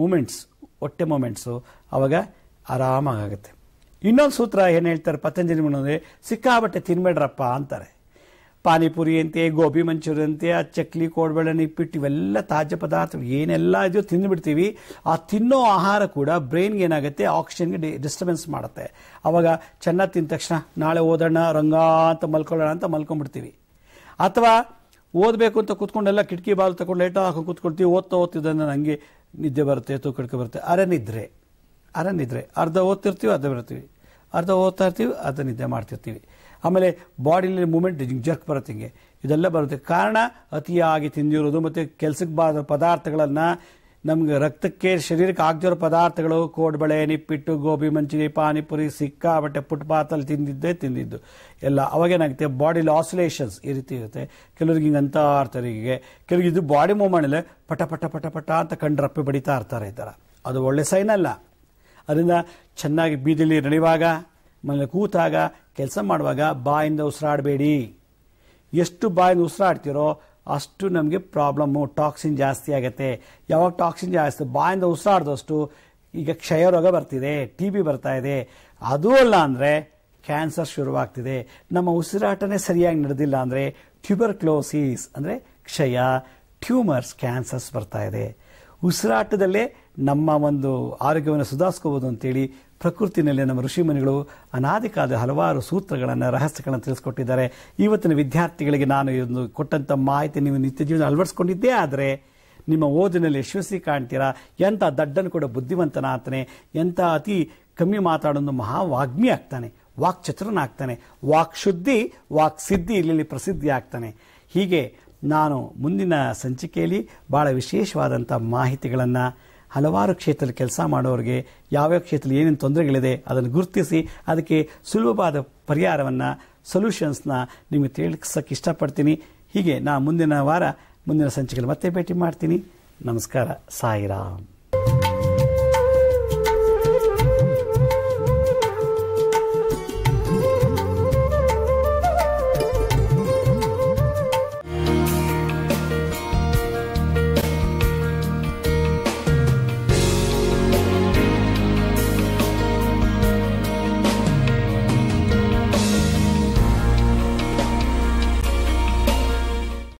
ಮೂಮೆಂಟ್ಸ್ ಹೊಟ್ಟೆ ಮೂಮೆಂಟ್ಸು ಅವಾಗ ಆರಾಮಾಗುತ್ತೆ ಇನ್ನೊಂದು ಸೂತ್ರ ಏನು ಹೇಳ್ತಾರೆ ಪತಂಜಲಿ ಮುನ್ನಂದರೆ ಸಿಕ್ಕಾಬಟ್ಟೆ ತಿನ್ಬೇಡ್ರಪ್ಪ ಅಂತಾರೆ ಪಾನಿಪುರಿ ಅಂತೆ ಗೋಬಿ ಮಂಚೂರಿ ಅಂತೆ ಆ ಚಕ್ಲಿ ಕೋಡ್ಬೇಳೆನ ನಿಪ್ಪಿಟ್ಟು ಇವೆಲ್ಲ ತಾಜಾ ಪದಾರ್ಥ ಏನೆಲ್ಲ ಇದೆಯೋ ತಿಂದುಬಿಡ್ತೀವಿ ಆ ತಿನ್ನೋ ಆಹಾರ ಕೂಡ ಬ್ರೈನ್ಗೆ ಏನಾಗುತ್ತೆ ಆಕ್ಸಿಜನ್ಗೆ ಡಿ ಡಿಸ್ಟರ್ಬೆನ್ಸ್ ಮಾಡುತ್ತೆ ಆವಾಗ ಚೆನ್ನಾಗಿ ತಿಂದ ತಕ್ಷಣ ನಾಳೆ ಓದೋಣ ರಂಗ ಅಂತ ಮಲ್ಕೊಳ್ಳೋಣ ಅಂತ ಮಲ್ಕೊಂಡ್ಬಿಡ್ತೀವಿ ಅಥವಾ ಓದಬೇಕು ಅಂತ ಕೂತ್ಕೊಂಡೆಲ್ಲ ಕಿಟಕಿ ಬಾಲ್ ತಗೊಂಡು ಲೈಟ್ ಹಾಕೊಂಡು ಕೂತ್ಕೊಳ್ತೀವಿ ಓದ್ತಾ ಓದ್ತಿದ್ದಂದ್ರೆ ನನಗೆ ನಿದ್ದೆ ಬರುತ್ತೆ ತೂಕಡ್ಕೆ ಬರುತ್ತೆ ಅರೆ ನಿದ್ರೆ ಅರೆ ನಿದ್ರೆ ಅರ್ಧ ಓದ್ತಿರ್ತೀವಿ ಅರ್ಧ ಬರ್ತೀವಿ ಅರ್ಧ ಓದ್ತಾ ಇರ್ತೀವಿ ಅರ್ಧ ನಿದ್ದೆ ಮಾಡ್ತಿರ್ತೀವಿ ಆಮೇಲೆ ಬಾಡಿಲಿ ಮೂಮೆಂಟ್ ಜರ್ಕ್ ಬರುತ್ತೆ ಹಿಂಗೆ ಇದೆಲ್ಲ ಬರುತ್ತೆ ಕಾರಣ ಅತಿಯಾಗಿ ತಿಂದಿರೋದು ಮತ್ತು ಕೆಲಸಕ್ಕೆ ಬಾರದ ಪದಾರ್ಥಗಳನ್ನು ನಮಗೆ ರಕ್ತಕ್ಕೆ ಶರೀರಕ್ಕೆ ಆಗದಿರೋ ಪದಾರ್ಥಗಳು ಕೋಡ್ಬಳೆ ನಿಪ್ಪಿಟ್ಟು ಗೋಬಿ ಮಂಚೂರಿ ಪಾನಿಪುರಿ ಸಿಕ್ಕಾ ಬಟ್ಟೆ ಫುಟ್ಪಾತಲ್ಲಿ ತಿಂದಿದ್ದೇ ತಿಂದಿದ್ದು ಎಲ್ಲ ಅವಾಗೇನಾಗುತ್ತೆ ಬಾಡಿಲಿ ಆಸುಲೇಷನ್ಸ್ ಈ ರೀತಿ ಇರುತ್ತೆ ಕೆಲವ್ರಿಗೆ ಹಿಂಗೆ ಅಂತ ಇರ್ತಾರೆ ಹೀಗೆ ಕೆಲವ್ರಿಗೆ ಇದು ಬಾಡಿ ಮೂವ್ಮೆಂಟಲ್ಲೇ ಪಟ ಪಟ ಪಟ ಪಟ ಅಂತ ಕಂಡ್ರಪ್ಪಿ ರಪ್ಪೆ ಬಡಿತಾ ಇರ್ತಾರೆ ಈ ಥರ ಅದು ಒಳ್ಳೆ ಸೈನ್ ಅಲ್ಲ ಅದರಿಂದ ಚೆನ್ನಾಗಿ ಬೀದಿಲಿ ನಡೆಯುವಾಗ ಮನೇಲಿ ಕೂತಾಗ ಕೆಲಸ ಮಾಡುವಾಗ ಬಾಯಿಂದ ಉಸಿರಾಡಬೇಡಿ ಎಷ್ಟು ಬಾಯಿಂದ ಉಸಿರಾಡ್ತೀರೋ ಅಷ್ಟು ನಮಗೆ ಪ್ರಾಬ್ಲಮ್ಮು ಟಾಕ್ಸಿನ್ ಜಾಸ್ತಿ ಆಗುತ್ತೆ ಯಾವಾಗ ಟಾಕ್ಸಿನ್ ಜಾಸ್ತಿ ಬಾಯಿಂದ ಉಸಿರಾಡ್ದಷ್ಟು ಈಗ ಕ್ಷಯ ರೋಗ ಬರ್ತಿದೆ ಟಿ ಬಿ ಬರ್ತಾ ಇದೆ ಅದೂ ಅಲ್ಲ ಅಂದರೆ ಕ್ಯಾನ್ಸರ್ ಶುರುವಾಗ್ತಿದೆ ನಮ್ಮ ಉಸಿರಾಟನೇ ಸರಿಯಾಗಿ ನಡೆದಿಲ್ಲ ಅಂದರೆ ಟ್ಯೂಬರ್ ಕ್ಲೋಸಿಸ್ ಅಂದರೆ ಕ್ಷಯ ಟ್ಯೂಮರ್ಸ್ ಕ್ಯಾನ್ಸರ್ಸ್ ಬರ್ತಾ ಇದೆ ಉಸಿರಾಟದಲ್ಲೇ ನಮ್ಮ ಒಂದು ಆರೋಗ್ಯವನ್ನು ಸುಧಾರಿಸ್ಕೋಬೋದು ಅಂತೇಳಿ ಪ್ರಕೃತಿನಲ್ಲಿ ನಮ್ಮ ಋಷಿಮುನಿಗಳು ಅನಾದಿಕಾದ ಹಲವಾರು ಸೂತ್ರಗಳನ್ನು ರಹಸ್ಯಗಳನ್ನು ತಿಳಿಸ್ಕೊಟ್ಟಿದ್ದಾರೆ ಇವತ್ತಿನ ವಿದ್ಯಾರ್ಥಿಗಳಿಗೆ ನಾನು ಇದೊಂದು ಕೊಟ್ಟಂಥ ಮಾಹಿತಿ ನೀವು ನಿತ್ಯ ಜೀವನ ಅಳವಡಿಸ್ಕೊಂಡಿದ್ದೇ ಆದರೆ ನಿಮ್ಮ ಓದಿನಲ್ಲಿ ಯಶಸ್ವಿ ಕಾಣ್ತೀರಾ ಎಂಥ ದಡ್ಡನ್ನು ಕೂಡ ಬುದ್ಧಿವಂತನಾಗ್ತಾನೆ ಎಂಥ ಅತಿ ಕಮ್ಮಿ ಮಾತಾಡೋದು ಮಹಾವಾಗ್ಮಿ ಆಗ್ತಾನೆ ವಾಕ್ಚತುರನಾಗ್ತಾನೆ ವಾಕ್ ಶುದ್ಧಿ ವಾಕ್ ಸಿದ್ಧಿ ಇಲ್ಲಿ ಪ್ರಸಿದ್ಧಿ ಆಗ್ತಾನೆ ಹೀಗೆ ನಾನು ಮುಂದಿನ ಸಂಚಿಕೆಯಲ್ಲಿ ಭಾಳ ವಿಶೇಷವಾದಂಥ ಮಾಹಿತಿಗಳನ್ನು ಹಲವಾರು ಕ್ಷೇತ್ರದಲ್ಲಿ ಕೆಲಸ ಮಾಡೋರಿಗೆ ಯಾವ್ಯಾವ ಕ್ಷೇತ್ರದಲ್ಲಿ ಏನೇನು ತೊಂದರೆಗಳಿದೆ ಅದನ್ನು ಗುರುತಿಸಿ ಅದಕ್ಕೆ ಸುಲಭವಾದ ಪರಿಹಾರವನ್ನು ಸೊಲ್ಯೂಷನ್ಸ್ನ ನಿಮಗೆ ತಿಳಿಸೋಕ್ಕೆ ಇಷ್ಟಪಡ್ತೀನಿ ಹೀಗೆ ನಾ ಮುಂದಿನ ವಾರ ಮುಂದಿನ ಸಂಚಿಕೆಯಲ್ಲಿ ಮತ್ತೆ ಭೇಟಿ ಮಾಡ್ತೀನಿ ನಮಸ್ಕಾರ ಸಾಯಿರಾಮ್